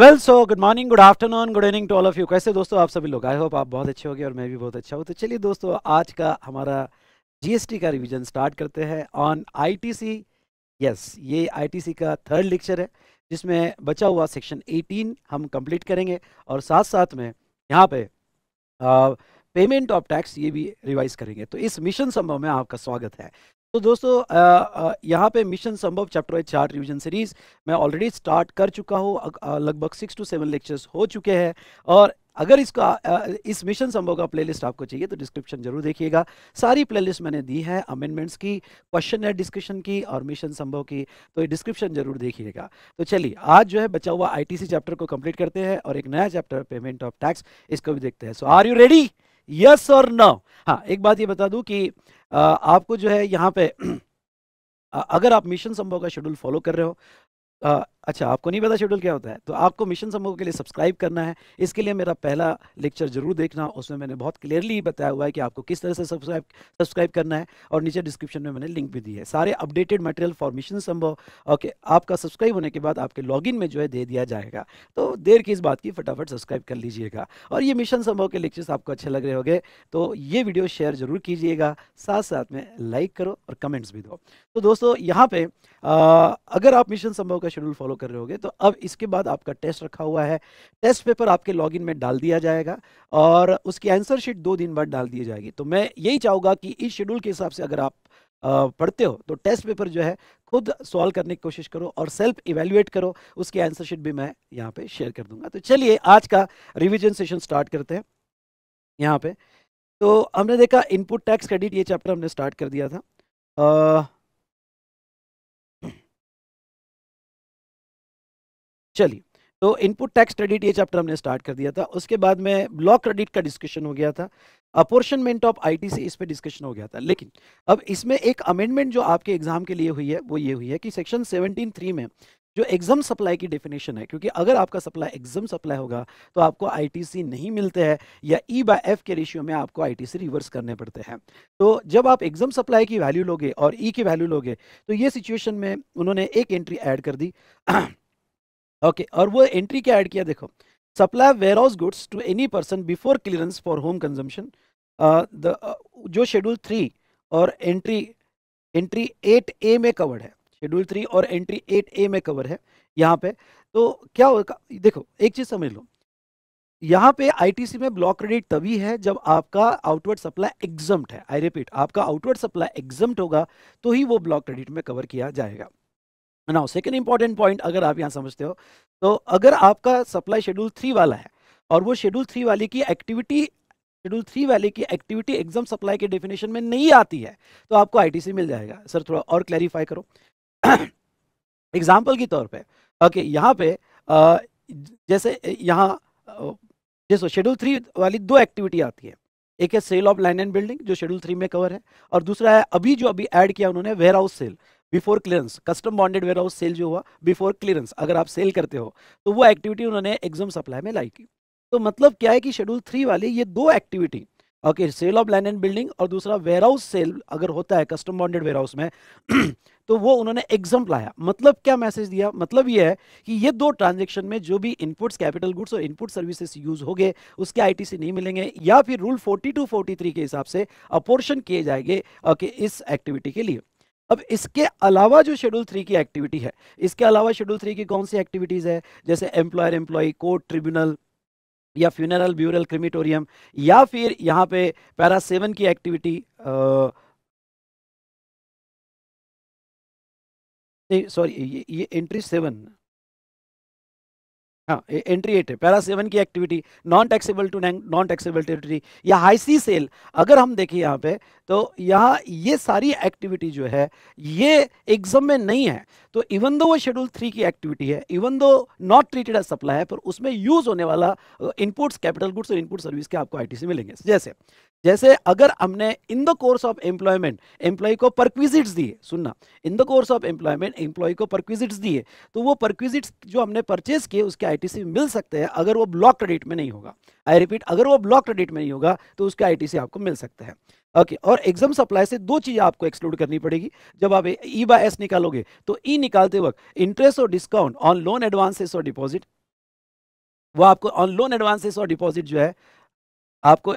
Well so good morning good afternoon good evening to all of you कैसे दोस्तों आप सभी लोग आई होप आप बहुत अच्छे होंगे और मैं भी बहुत अच्छा हूँ तो चलिए दोस्तों आज का हमारा जीएसटी का रिवीजन स्टार्ट करते हैं ऑन आईटीसी यस ये आईटीसी का थर्ड लेक्चर है जिसमें बचा हुआ सेक्शन 18 हम कंप्लीट करेंगे और साथ साथ में यहाँ पे आ, पेमेंट ऑफ टैक्स ये भी रिवाइज करेंगे तो इस मिशन संभव में आपका स्वागत है तो दोस्तों यहाँ पे mission Sambhav chapter wise chart revision series मैं ऑलरेडी स्टार्ट कर चुका हूँ लगभग सिक्स टू सेवन लेक्चर्स हो चुके हैं और अगर इसका इस मिशन संभव का प्लेलिस्ट आपको चाहिए तो डिस्क्रिप्शन जरूर देखिएगा सारी प्लेलिस्ट मैंने दी है अमेंडमेंट्स की क्वेश्चन है डिस्कशन की और मिशन संभव की तो डिस्क्रिप्शन जरूर देखिएगा तो चलिए आज जो है बचा हुआ आईटीसी चैप्टर को कंप्लीट करते हैं और एक नया चैप्टर पेमेंट ऑफ टैक्स इसको भी देखते हैं so are you ready yes और नो हाँ एक बात ये बता दूं कि आ, आपको जो है यहाँ पे अगर आप मिशन संभव का शेड्यूल फॉलो कर रहे हो अच्छा आपको नहीं पता शेड्यूल क्या होता है तो आपको मिशन समूह के लिए सब्सक्राइब करना है इसके लिए मेरा पहला लेक्चर जरूर देखना उसमें मैंने बहुत क्लियरली बताया हुआ है कि आपको किस तरह से सब्सक्राइब सब्सक्राइब करना है और नीचे डिस्क्रिप्शन में मैंने लिंक भी दी है सारे updated material for mission Sambhav okay आपका सब्सक्राइब होने के बाद आपके लॉग में जो है दे दिया जाएगा तो देर की इस बात की फटाफट सब्सक्राइब कर लीजिएगा और ये मिशन संभव के लेक्चर्स आपको अच्छे लग रहे होंगे तो ये वीडियो शेयर जरूर कीजिएगा साथ साथ में लाइक करो और कमेंट्स भी दो तो दोस्तों यहाँ पर अगर आप मिशन संभव का शेड्यूल फॉलो कर रहे होगे तो अब इसके बाद आपका टेस्ट रखा हुआ है टेस्ट पेपर आपके लॉगिन में डाल दिया जाएगा और उसकी आंसर शीट दो दिन बाद डाल दी जाएगी तो मैं यही चाहूँगा कि इस शेड्यूल के हिसाब से अगर आप पढ़ते हो तो टेस्ट पेपर जो है खुद सॉल्व करने की कोशिश करो और सेल्फ इवेल्युएट करो उसकी आंसर शीट भी मैं यहाँ पे शेयर कर दूंगा तो चलिए आज का रिविजन सेशन स्टार्ट करते हैं यहाँ पे तो हमने देखा इनपुट टैक्स क्रेडिट ये चैप्टर हमने स्टार्ट कर दिया था आ, चलिए तो इनपुट टैक्स क्रेडिट ये चैप्टर हमने स्टार्ट कर दिया था उसके बाद में ब्लॉक क्रेडिट का डिस्कशन हो गया था apportionment of I T C इस पर डिस्कशन हो गया था लेकिन अब इसमें एक अमेंडमेंट जो आपके एग्जाम के लिए हुई है वो ये हुई है कि सेक्शन सेवनटीन थ्री में जो एग्जाम सप्लाई की डेफिनेशन है क्योंकि अगर आपका सप्लाई एग्जाम सप्लाई होगा तो आपको आईटीसी नहीं मिलते हैं या ई बाय एफ के रेशियो में आपको आईटीसी रिवर्स करने पड़ते हैं तो जब आप एग्जाम सप्लाई की वैल्यू लोगे और ई e की वैल्यू लोगे तो ये सिचुएशन में उन्होंने एक एंट्री ऐड कर दी ओके okay, और वो एंट्री क्या ऐड किया देखो supply warehouse goods to any person before clearance for home consumption the जो शेड्यूल थ्री और एंट्री एंट्री एट ए में कवर्ड है शेड्यूल थ्री और एंट्री एट ए में कवर है यहाँ पे तो क्या होगा देखो एक चीज़ समझ लो यहाँ पे आईटीसी में ब्लॉक क्रेडिट तभी है जब आपका आउटवर्ड सप्लाई एग्जम्प्ट है आई रिपीट आपका आउटवर्ड सप्लाई एग्जम्प्ट होगा तो ही वो ब्लॉक क्रेडिट में कवर किया जाएगा नाउ सेकेंड इंपॉर्टेंट पॉइंट अगर आप यहाँ समझते हो तो अगर आपका सप्लाई शेड्यूल थ्री वाला है और वो शेड्यूल थ्री वाले की एक्टिविटी शेड्यूल थ्री वाले की एक्टिविटी एग्जाम सप्लाई के डेफिनेशन में नहीं आती है तो आपको आईटीसी मिल जाएगा सर थोड़ा और क्लैरिफाई करो एग्जाम्पल के तौर पर ओके यहाँ पे जैसे यहाँ जैसे शेड्यूल थ्री वाली दो एक्टिविटी आती है एक है sale of land and building जो शेड्यूल थ्री में कवर है और दूसरा है अभी जो अभी ऐड किया उन्होंने warehouse sale before clearance custom bonded warehouse sale जो हुआ बिफोर क्लियरेंस अगर आप सेल करते हो तो वो एक्टिविटी उन्होंने एग्जाम सप्लाई में लाई की तो मतलब क्या है कि शेड्यूल थ्री वाली ये दो activity okay sale of land and building और दूसरा वेयर हाउस सेल अगर होता है कस्टम बॉन्डेड वेयर हाउस में तो वो उन्होंने एग्जाम लाया मतलब क्या मैसेज दिया मतलब ये है कि ये दो ट्रांजेक्शन में जो भी इनपुट्स कैपिटल गुड्स और इनपुट सर्विसेज यूज हो गए उसके आईटीसी नहीं मिलेंगे या फिर रूल फोर्टी टू के हिसाब से अपोर्शन किए जाएंगे ओके इस एक्टिविटी के लिए अब इसके अलावा जो शेड्यूल थ्री की एक्टिविटी है इसके अलावा शेड्यूल थ्री की कौन सी एक्टिविटीज़ है जैसे एम्प्लॉयर एम्प्लॉय कोर्ट ट्रिब्यूनल या फ्यूनरल ब्यूरल क्रिमिटोरियम या फिर यहाँ पे पैरा सेवन की एक्टिविटी सॉरी ये, ये एंट्री सेवन हाँ एंट्री एट है पैरा सेवन की activity non taxable to non taxable territory या हाई सी सेल अगर हम देखें यहाँ पे तो यहाँ ये सारी एक्टिविटी जो है ये एग्जाम में नहीं है तो इवन दो वो शेड्यूल थ्री की एक्टिविटी है even though not treated as supply है पर उसमें यूज होने वाला इनपुट्स कैपिटल गुड्स और इनपुट सर्विस के आपको आई मिलेंगे जैसे जैसे अगर हमने in the course of employment employee को परक्विजिट्स दिए सुनना in the course of employment employee को परक्विजिट्स दिए तो वो परक्विजिट्स जो हमने परचेज किए उसके आईटीसी मिल सकते हैं अगर वो ब्लॉक क्रेडिट में नहीं होगा आई रिपीट अगर वो ब्लॉक क्रेडिट में नहीं होगा तो उसके आई आपको मिल सकता है ओके okay, और एग्जाम सप्लाई से दो चीज़ें आपको एक्सक्लूड करनी पड़ेगी जब आप ई बाय एस निकालोगे तो ई e निकालते वक्त इंटरेस्ट और डिस्काउंट ऑन लोन एडवांसेस और डिपॉजिट वो आपको ऑन लोन एडवांसेस और डिपॉजिट जो है आपको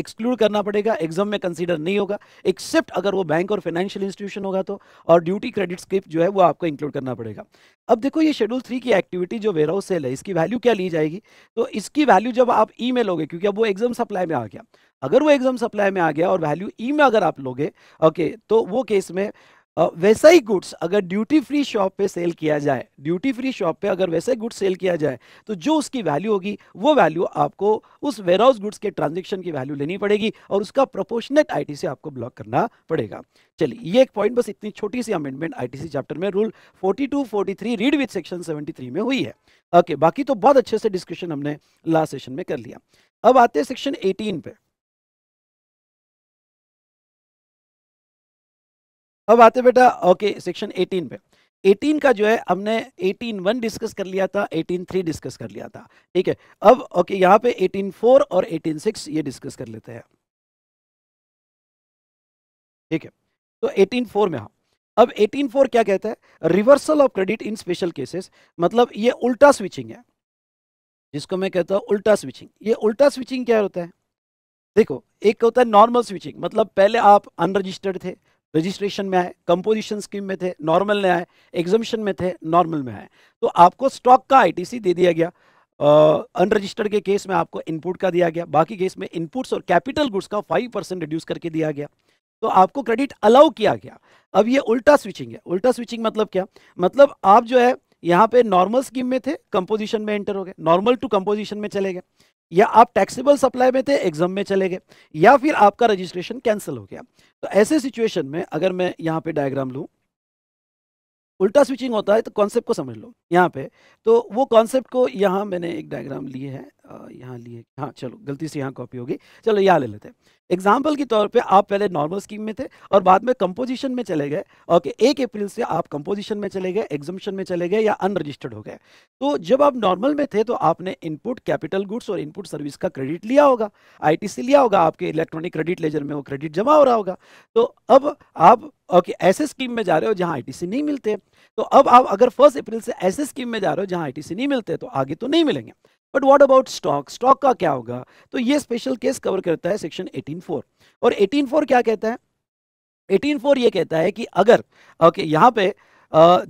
एक्सक्लूड करना पड़ेगा एग्जाम में कंसीडर नहीं होगा एक्सेप्ट अगर वो बैंक और फाइनेंशियल इंस्टीट्यूशन होगा तो और ड्यूटी क्रेडिट स्किप जो है वो आपको इंक्लूड करना पड़ेगा अब देखो ये शेड्यूल थ्री की एक्टिविटी जो वेयर हाउस सेल है इसकी वैल्यू क्या ली जाएगी तो इसकी वैल्यू जब आप ई में लोगे क्योंकि अब वो एग्जाम सप्लाई में आ गया अगर वो एग्जाम सप्लाई में आ गया और वैल्यू ई में अगर आप लोगे ओके तो वो केस में वैसा ही गुड्स अगर ड्यूटी फ्री शॉप पे सेल किया जाए ड्यूटी फ्री शॉप पे अगर वैसा ही गुड्स सेल किया जाए तो जो उसकी वैल्यू होगी वो वैल्यू आपको उस हाउस गुड्स के ट्रांजेक्शन की वैल्यू लेनी पड़ेगी और उसका प्रोपोर्शनेट आईटी सी आपको ब्लॉक करना पड़ेगा चलिए ये एक पॉइंट बस इतनी छोटी सी अमेंडमेंट सी चैप्टर में rule forty three read with section three में हुई है ओके okay, बाकी तो बहुत अच्छे से डिस्कशन हमने लास्ट सेशन में कर लिया अब आते हैं सेक्शन एटीन पे अब आते बेटा ओके सेक्शन 18 पे 18 का जो है हमने 18 वन डिस्कस कर लिया था 18 थ्री डिस्कस कर लिया था ठीक है अब ओके यहाँ पे 18 फोर और 18 सिक्स ये डिस्कस कर लेते हैं ठीक है तो 18 फोर में हाँ अब 18 फोर क्या कहता है reversal of credit in special cases मतलब ये उल्टा स्विचिंग है जिसको मैं कहता हूँ उल्टा स्विचिंग ये उल्टा स्विचिंग क्या होता है देखो एक होता है नॉर्मल स्विचिंग मतलब पहले आप अनरजिस्टर्ड थे रजिस्ट्रेशन में आए कंपोजिशन स्कीम में थे नॉर्मल में आए एग्जामिशन में थे नॉर्मल में आए तो आपको स्टॉक का आईटीसी दे दिया गया अनरजिस्टर्ड के केस में आपको इनपुट का दिया गया बाकी केस में इनपुट्स और कैपिटल गुड्स का फाइव परसेंट रिड्यूस करके दिया गया तो आपको क्रेडिट अलाउ किया गया अब ये उल्टा स्विचिंग है उल्टा स्विचिंग मतलब क्या मतलब आप जो है यहाँ पे नॉर्मल स्कीम में थे कंपोजिशन में एंटर हो गए नॉर्मल टू कंपोजिशन में चले गए या आप टैक्सेबल सप्लाई में थे एग्जाम में चले गए या फिर आपका रजिस्ट्रेशन कैंसिल हो गया तो ऐसे सिचुएशन में अगर मैं यहाँ पे डायग्राम लूँ उल्टा स्विचिंग होता है तो कॉन्सेप्ट को समझ लो यहाँ पे तो वो कॉन्सेप्ट को यहाँ मैंने एक डायग्राम लिए है यहाँ लिए हाँ चलो गलती से यहाँ कॉपी होगी चलो यहाँ ले लेते हैं एग्जाम्पल के तौर पे आप पहले नॉर्मल स्कीम में थे और बाद में कंपोजिशन में चले गए ओके एक अप्रैल से आप कंपोजिशन में चले गए एग्जामिशन में चले गए या अनरजिस्टर्ड हो गए तो जब आप नॉर्मल में थे तो आपने इनपुट कैपिटल गुड्स और इनपुट सर्विस का क्रेडिट लिया होगा आईटीसी लिया होगा आपके इलेक्ट्रॉनिक क्रेडिट लेजर में वो क्रेडिट जमा हो रहा होगा तो अब आप ओके okay, ऐसे स्कीम में जा रहे हो जहां आईटीसी नहीं मिलते तो अब आप अगर फर्स्ट अप्रैल से ऐसे स्कीम में जा रहे हो जहां आईटीसी नहीं मिलते तो आगे तो नहीं मिलेंगे but what about stock stock का क्या होगा तो ये स्पेशल केस कवर करता है सेक्शन 18.4 और 18.4 क्या कहता है 18.4 ये कहता है कि अगर ओके okay, यहाँ पे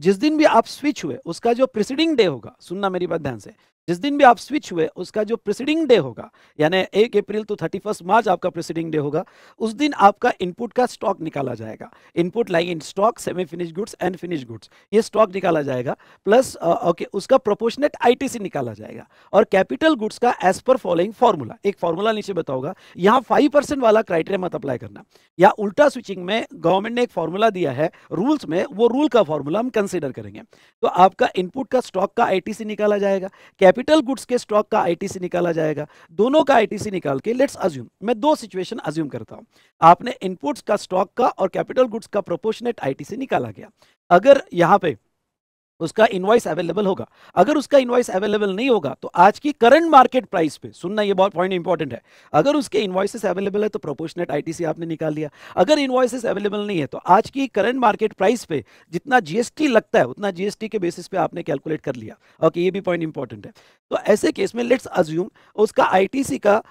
जिस दिन भी आप स्विच हुए उसका जो प्रिसीडिंग डे होगा सुनना मेरी बात ध्यान से जिस दिन भी आप स्विच हुए उसका जो प्रेसिडिंग डे होगा यानी एक अप्रैल तो थर्टी फर्स्ट मार्च आपका प्रेसिडिंग डे होगा उस दिन आपका इनपुट का स्टॉक निकाला जाएगा input like in stock semi finish goods and finish goods ये स्टॉक निकाला जाएगा प्लस ओके उसका प्रोपोर्शनेट आईटीसी निकाला जाएगा और कैपिटल गुड्स का एज पर फॉलोइंग फॉर्मूला एक फॉर्मूला नीचे बताओगा यहाँ फाइव वाला क्राइटेरिया मत अप्लाई करना या उल्टा स्विचिंग में गवर्नमेंट ने एक फॉर्मूला दिया है रूल्स में वो रूल का फॉर्मूला हम कंसिडर करेंगे तो आपका इनपुट का स्टॉक का आई निकाला जाएगा कैपिटल कैपिटल गुड्स के स्टॉक का आईटीसी निकाला जाएगा दोनों का आईटीसी निकाल के लेट्स अज्यूम मैं दो सिचुएशन अज्यूम करता हूं आपने इनपुट्स का स्टॉक का और कैपिटल गुड्स का प्रोपोर्शनेट आईटीसी निकाला गया अगर यहां पे उसका इन्वाइस अवेलेबल होगा अगर उसका इन्वाइस अवेलेबल नहीं होगा तो आज की करंट मार्केट प्राइस पे सुनना ये बहुत पॉइंट इंपॉर्टेंट है अगर उसके इन्वाइसेस अवेलेबल है तो प्रोपोर्शनेट आईटीसी आपने निकाल लिया अगर इन्वाइसेस अवेलेबल नहीं है तो आज की करंट मार्केट प्राइस पे जितना जीएसटी लगता है उतना जीएसटी के बेसिस पे आपने कैलकुलेट कर लिया ओके okay, ये भी पॉइंट इंपॉर्टेंट है तो ऐसे केस में लेट्स अज्यूम उसका आई का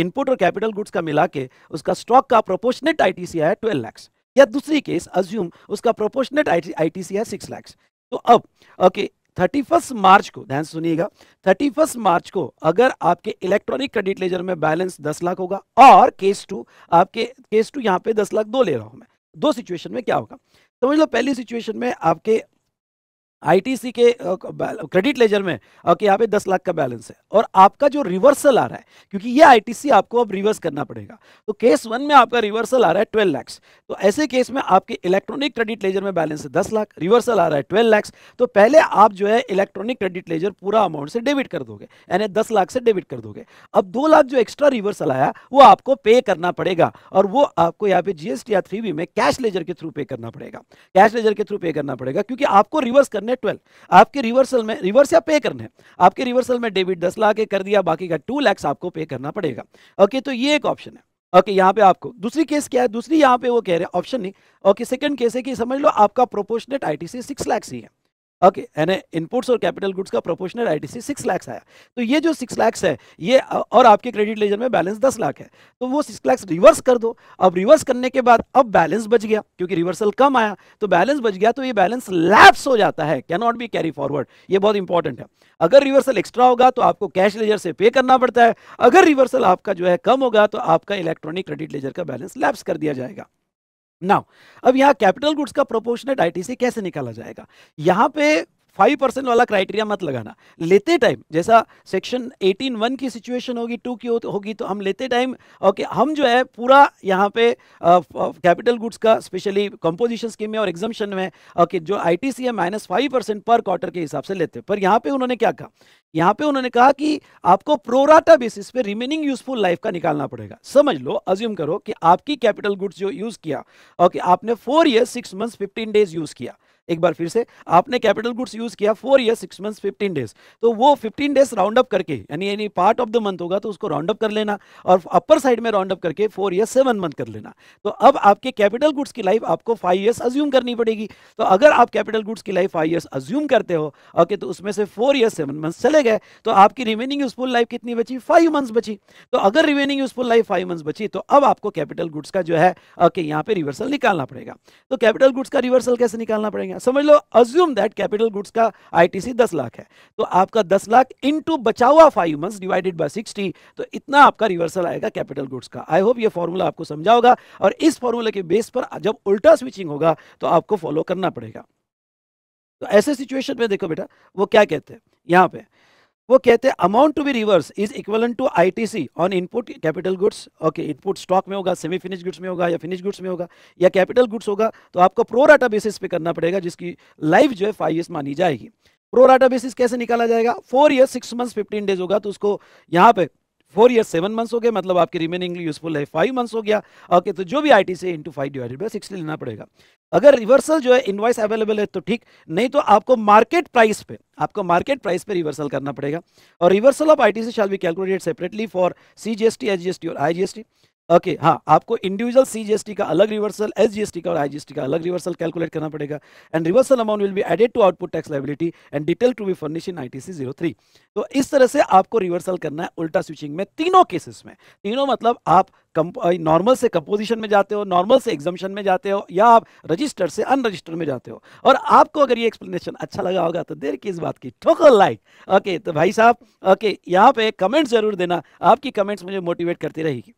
इनपुट और कैपिटल गुड्स का मिला के उसका स्टॉक का प्रोपोर्शनेट आईटीसी है ट्वेल्व लैक्स या दूसरी केस अज्यूम उसका प्रोपोर्शनेट आईटीसी है सिक्स लैक्स तो अब ओके थर्टी फर्स्ट मार्च को ध्यान सुनिएगा थर्टी फर्स्ट मार्च को अगर आपके इलेक्ट्रॉनिक क्रेडिट लेजर में बैलेंस दस लाख होगा और केस टू आपके केस टू यहाँ पे दस लाख दो ले रहा हूँ मैं दो सिचुएशन में क्या होगा समझ लो पहली सिचुएशन में आपके आईटीसी के क्रेडिट लेजर में कि यहाँ पे दस लाख का बैलेंस है और आपका जो रिवर्सल आ रहा है क्योंकि ये आईटीसी आपको अब रिवर्स करना पड़ेगा तो केस वन में आपका रिवर्सल आ रहा है ट्वेल्व लैक्स तो ऐसे केस में आपके इलेक्ट्रॉनिक क्रेडिट लेजर में बैलेंस है दस लाख रिवर्सल आ रहा है ट्वेल्व लैक्स तो पहले आप जो है इलेक्ट्रॉनिक क्रेडिट लेजर पूरा अमाउंट से डेबिट कर दोगे यानी दस लाख से डेबिट कर दोगे अब दो लाख जो एक्स्ट्रा रिवर्सल आया वो आपको पे करना पड़ेगा और वो आपको यहाँ पे जीएसटी या थ्री में कैश लेजर के थ्रू पे करना पड़ेगा कैश लेजर के थ्रू पे करना पड़ेगा क्योंकि आपको रिवर्स करने ट्वेल्व आपके रिवर्सल में रिवर्स या पे करने आपके रिवर्सल में डेबिट दस लाख कर दिया बाकी का टू लैक्स आपको पे करना पड़ेगा ओके तो ये एक ऑप्शन है ओके यहाँ पे आपको दूसरी केस क्या है दूसरी यहाँ पे वो कह रहे हैं ऑप्शन नहीं ओके सेकंड केस है कि समझ लो आपका प्रोपोर्शनेट आईटीसी टी सिक्स लैक्स ही है ओके यानी इनपुट्स और कैपिटल गुड्स का प्रोपोर्शनल आईटीसी सिक्स लैक्स आया तो ये जो सिक्स लैक्स है ये और आपके क्रेडिट लेजर में बैलेंस दस लाख है तो वो सिक्स लैक्स रिवर्स कर दो अब रिवर्स करने के बाद अब बैलेंस बच गया क्योंकि रिवर्सल कम आया तो बैलेंस बच गया तो ये बैलेंस लैप्स हो जाता है can not be carry forward ये बहुत इंपॉर्टेंट है अगर रिवर्सल एक्स्ट्रा होगा तो आपको कैश लेजर से पे करना पड़ता है अगर रिवर्सल आपका जो है कम होगा तो आपका इलेक्ट्रॉनिक क्रेडिट लेजर का बैलेंस लैप्स कर दिया जाएगा नाउ अब यहाँ कैपिटल गुड्स का प्रोपोर्शनेट आईटीसी कैसे निकाला जाएगा यहाँ पे फाइव परसेंट वाला क्राइटेरिया मत लगाना लेते टाइम जैसा सेक्शन एटीन वन की सिचुएशन होगी टू की होगी तो हम लेते टाइम ओके हम जो है पूरा यहाँ पे कैपिटल गुड्स का स्पेशली कंपोजिशन स्कीम में और एग्जामेशन में ओके जो आई टी सी है minus five percent per quarter के हिसाब से लेते पर यहाँ पे उन्होंने क्या कहा यहाँ पे उन्होंने कहा कि आपको प्रोराटा बेसिस पे रिमेनिंग यूजफुल लाइफ का निकालना पड़ेगा समझ लो अज्यूम करो कि आपकी कैपिटल गुड्स जो यूज किया ओके आपने four year six months fifteen days use किया एक बार फिर से आपने कैपिटल गुड्स यूज किया four year six months fifteen days तो वो फिफ्टीन डेज राउंड अप करके यानी यानी पार्ट ऑफ द मंथ होगा तो उसको राउंड अप कर लेना और अपर साइड में राउंड अप करके फोर ईयर सेवन मंथ कर लेना तो अब आपके कैपिटल गुड्स की लाइफ आपको फाइव ईयर्स अज्यूम करनी पड़ेगी तो अगर आप कैपिटल गुड्स की लाइफ फाइव ईयर्स अज्यूम करते हो ओके okay, तो उसमें से फोर ईयर सेवन मंथ्स चले गए तो आपकी रिमेनिंग यूजफुल लाइफ कितनी बची फाइव मंथ्स बची तो अगर remaining useful life five months बची तो अब आपको कैपिटल गुड्स का जो है ओके okay, यहाँ पे रिवर्सल निकालना पड़ेगा तो कैपिटल गुड्स का रिवर्सल कैसे निकालना पड़ेगा है समझ लो अज्यूम दैट कैपिटल गुड्स का आईटीसी 10 लाख है तो आपका 10 लाख इनटू बचा हुआ फाइव मंथ्स डिवाइडेड बाय 60 तो इतना आपका रिवर्सल आएगा कैपिटल गुड्स का आई होप ये फॉर्मूला आपको समझा होगा और इस फॉर्मूला के बेस पर जब उल्टा स्विचिंग होगा तो आपको फॉलो करना पड़ेगा तो ऐसे सिचुएशन में देखो बेटा वो क्या कहते हैं यहाँ पे वो कहते हैं amount to be reverse is equal to ITC on input capital goods okay input stock में होगा सेमी फिनिश गुड्स में होगा या फिनिश गुड्स में होगा या कैपिटल गुड्स होगा तो आपको प्रोराटा बेसिस पे करना पड़ेगा जिसकी लाइफ जो है फाइव ईयर्स मानी जाएगी प्रोराटा बेसिस कैसे निकाला जाएगा four year six month fifteen days होगा तो उसको यहाँ पे फोर ईयर सेवन मंथ्स हो गए मतलब आपके रिमेनिंग यूजफुल है फाइव मंथ्स हो गया ओके okay, तो जो भी I T C into five divided by sixty लेना पड़ेगा अगर रिवर्सल जो है इन्वाइस अवेलेबल है तो ठीक नहीं तो आपको मार्केट प्राइस पे आपको मार्केट प्राइस पे रिवर्सल करना पड़ेगा और reversal of I T C shall be calculated separately for C G S T H G S T और I G S T okay okay, हाँ आपको इंडिविजुअल सीजीएसटी का अलग रिवर्सल एसजीएसटी का और आईजीएसटी का अलग रिवर्सल कैलकुलेट करना पड़ेगा and reversal amount will be added to output tax liability and detail to be furnish in ITC three तो इस तरह से आपको रिवर्सल करना है उल्टा स्विचिंग में तीनों केसेस में तीनों मतलब आप नॉर्मल से कंपोजिशन में जाते हो नॉर्मल से एग्जामिशन में जाते हो या आप रजिस्टर से अनरजिस्टर में जाते हो और आपको अगर ये एक्सप्लेनेशन अच्छा लगा होगा तो देर की इस बात की ठोकर लाइक ओके तो भाई साहब ओके यहाँ पे कमेंट जरूर देना आपकी कमेंट्स मुझे मोटिवेट करती रहेगी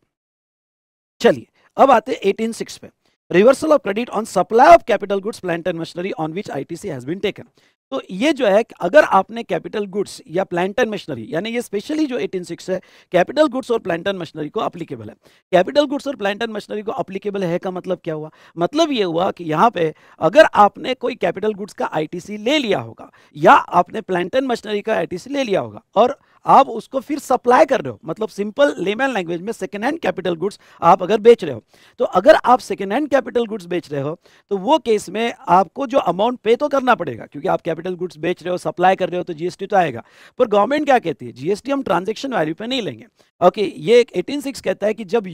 चलिए अब आते हैं एटीन सिक्स पे reversal of credit on supply of capital goods plant and machinery on which ITC has been taken तो ये जो है अगर आपने कैपिटल गुड्स या एंड मशीनरी यानी ये स्पेशली जो 186 है कैपिटल गुड्स और एंड मशीनरी को अप्लीकेबल है कैपिटल गुड्स और एंड मशीनरी को अप्लीकेबल है का मतलब क्या हुआ मतलब ये हुआ कि यहाँ पे अगर आपने कोई कैपिटल गुड्स का सी ले लिया होगा या आपने एंड मशीनरी का सी ले लिया होगा और आप उसको फिर सप्लाई कर रहे हो मतलब सिंपल लेमैन लैंग्वेज में सेकेंड हैंड कैपिटल गुड्स आप अगर बेच रहे हो तो अगर आप सेकेंड हैंड कैपिटल गुड्स बेच रहे हो तो वो केस में आपको जो अमाउंट पे तो करना पड़ेगा क्योंकि आप कैपिटल गुड्स बेच रहे हो सप्लाई कर रहे हो तो जीएसटी तो आएगा पर गवर्नमेंट क्या कहती है जीएसटी हम ट्रांजेक्शन वैल्यू पर नहीं लेंगे ओके ये एक एटीन सिक्स कहता है कि जब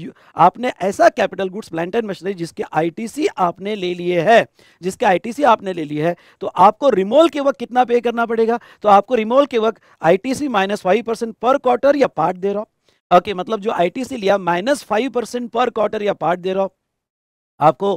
आपने ऐसा कैपिटल गुड्स प्लांट मशीनरी जिसके आई आपने ले लिए है जिसके आई आपने ले लिए है तो आपको रिमोल के वक्त कितना पे करना पड़ेगा तो आपको रिमोल के वक्त I minus five percent per quarter या पार्ट दे रहा हूं ओके okay, मतलब जो आईटी से लिया minus five percent per quarter या पार्ट दे रहा हूं आपको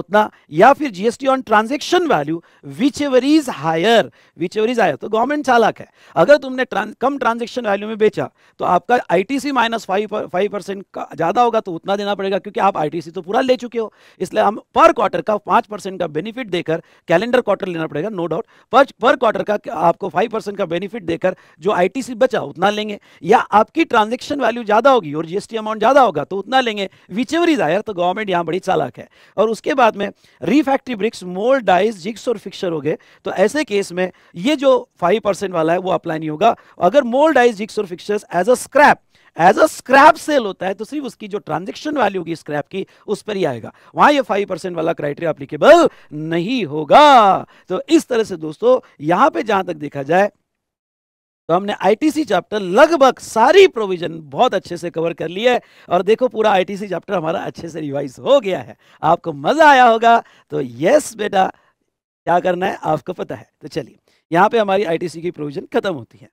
उतना या फिर GST on transaction value whichever is higher whichever is higher तो गवर्नमेंट चालक है अगर तुमने ट्रांस, कम ट्रांजेक्शन वैल्यू में बेचा तो आपका ITC minus five five percent का ज़्यादा होगा तो उतना देना पड़ेगा क्योंकि आप आईटीसी तो पूरा ले चुके हो इसलिए हम पर क्वार्टर का पाँच परसेंट का बेनिफिट देकर कैलेंडर क्वार्टर लेना पड़ेगा नो डाउट पर पर क्वार्टर का आपको फाइव परसेंट का बेनिफिट देकर जो आई बचा उतना लेंगे या आपकी ट्रांजेक्शन वैल्यू ज़्यादा होगी और जीएसटी अमाउंट ज़्यादा होगा तो उतना लेंगे विच एवर इज हायर तो गवर्नमेंट यहाँ बड़ी चालक फर्क है और उसके बाद में रीफैक्ट्री ब्रिक्स मोल डाइज जिक्स और फिक्सर हो गए तो ऐसे केस में ये जो फाइव परसेंट वाला है वो अप्लाई नहीं होगा अगर मोल डाइज जिक्स और fixture as a scrap as a scrap sale होता है तो सिर्फ उसकी जो ट्रांजेक्शन वैल्यू होगी स्क्रैप की उस पर ही आएगा वहां ये फाइव परसेंट वाला क्राइटेरिया अप्लीकेबल नहीं होगा तो इस तरह से दोस्तों यहां पे जहां तक देखा जाए तो हमने आईटीसी चैप्टर लगभग सारी प्रोविजन बहुत अच्छे से कवर कर लिया है और देखो पूरा आईटीसी चैप्टर हमारा अच्छे से रिवाइज हो गया है आपको मज़ा आया होगा तो यस बेटा क्या करना है आपको पता है तो चलिए यहाँ पे हमारी आईटीसी की प्रोविजन खत्म होती है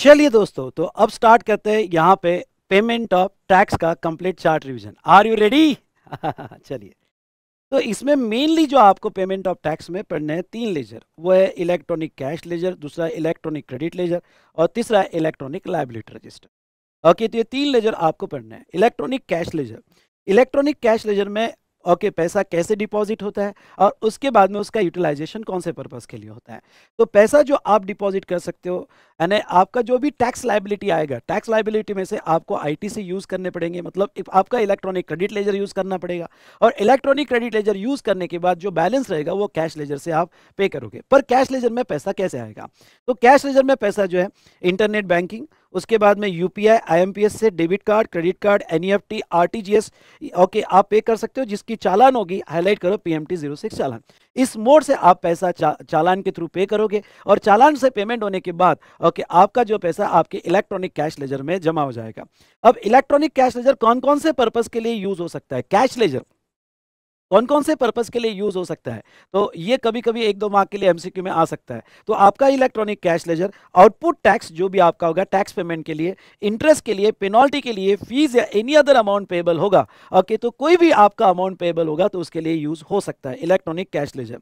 चलिए दोस्तों तो अब स्टार्ट करते हैं यहाँ पे पेमेंट ऑफ टैक्स का complete chart revision are you ready चलिए तो इसमें मेनली जो आपको पेमेंट ऑफ टैक्स में पढ़ने हैं तीन लेजर वो है इलेक्ट्रॉनिक कैश लेजर दूसरा इलेक्ट्रॉनिक क्रेडिट लेजर और तीसरा इलेक्ट्रॉनिक लाइबिलिटी रजिस्टर ओके तो ये तीन लेजर आपको पढ़ना है electronic cash ledger electronic cash ledger में ओके okay, पैसा कैसे डिपॉजिट होता है और उसके बाद में उसका यूटिलाइजेशन कौन से पर्पज़ के लिए होता है तो पैसा जो आप डिपॉजिट कर सकते हो यानी आपका जो भी टैक्स लाइबिलिटी आएगा टैक्स लाइबिलिटी में से आपको आईटीसी यूज़ करने पड़ेंगे मतलब आपका इलेक्ट्रॉनिक क्रेडिट लेजर यूज़ करना पड़ेगा और इलेक्ट्रॉनिक क्रेडिट लेजर यूज़ करने के बाद जो बैलेंस रहेगा वो कैश लेजर से आप पे करोगे पर कैश लेजर में पैसा कैसे आएगा तो कैश लेजर में पैसा जो है इंटरनेट बैंकिंग उसके बाद में यू पी एस से debit card credit card G S okay आप पे कर सकते हो जिसकी चालान होगी हाईलाइट करो टी जीरो सिक्स चालान इस मोड से आप पैसा चा, चालान के थ्रू पे करोगे और चालान से पेमेंट होने के बाद ओके आपका जो पैसा आपके इलेक्ट्रॉनिक कैश लेजर में जमा हो जाएगा अब इलेक्ट्रॉनिक कैश लेजर कौन कौन से पर्पज के लिए यूज हो सकता है कैश लेजर कौन कौन से पर्पज के लिए यूज हो सकता है तो ये कभी कभी एक दो मार्क के लिए एमसीक्यू में आ सकता है तो आपका electronic cash ledger output tax जो भी आपका होगा टैक्स पेमेंट के लिए इंटरेस्ट के लिए पेनल्टी के लिए फीस या एनी अदर अमाउंट पेबल होगा ओके तो कोई भी आपका अमाउंट पेबल होगा तो उसके लिए यूज हो सकता है इलेक्ट्रॉनिक कैश लेजर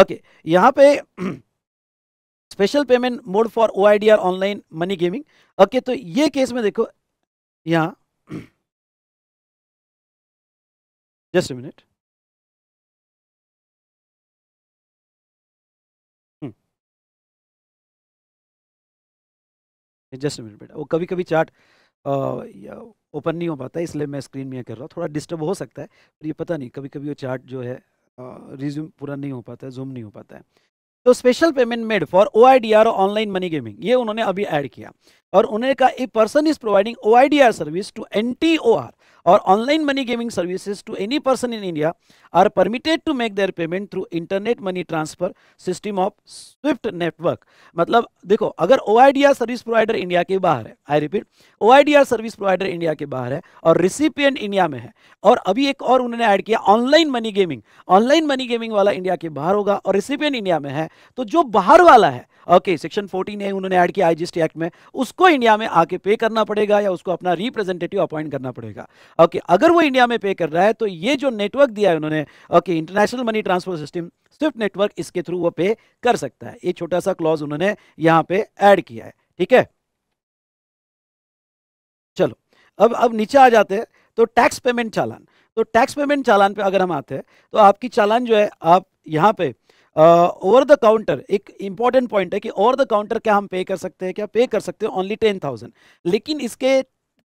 ओके यहाँ पे special payment mode for O online money gaming okay तो ये केस में देखो यहाँ जस्ट मिनट जस्ट मिनट बेटा वो कभी कभी चार्ट ओपन नहीं हो पाता इसलिए मैं स्क्रीन में कर रहा हूँ थोड़ा डिस्टर्ब हो सकता है पर ये पता नहीं कभी कभी वो चार्ट जो है रिज्यूम पूरा नहीं हो पाता है जूम नहीं हो पाता है तो special payment made for O I D R online money gaming ये उन्होंने अभी ऐड किया और उन्होंने कहा a person is providing O I D R service to N T O R और online money gaming services to any person in India are permitted to make their payment through internet money transfer system of SWIFT network मतलब देखो अगर ओ service provider India के बाहर है I repeat O service provider India के बाहर है और रिसिपियंट इंडिया में है और अभी एक और उन्होंने ऐड किया online money gaming online money gaming वाला इंडिया के बाहर होगा और रिसिपियन इंडिया में है तो जो बाहर वाला है ओके सेक्शन फोर्टीन है उन्होंने ऐड किया आईजीएसटी एक्ट में उसको इंडिया में आके पे करना पड़ेगा या उसको अपना रिप्रेजेंटेटिव अपॉइंट करना पड़ेगा ओके अगर वो इंडिया में पे कर रहा है तो ये जो नेटवर्क दिया है उन्होंने okay international money transfer system SWIFT network इसके थ्रू वो पे कर सकता है ये छोटा सा क्लॉज उन्होंने यहाँ पे ऐड किया है ठीक है चलो अब अब नीचे आ जाते हैं तो टैक्स पेमेंट चालान तो टैक्स पेमेंट चालान पे अगर हम आते हैं तो आपकी चालान जो है आप यहाँ पे ओवर द काउंटर एक इंपॉर्टेंट पॉइंट है कि ओवर द काउंटर क्या हम पे कर सकते हैं क्या पे कर सकते हैं ओनली टेन थाउजेंड लेकिन इसके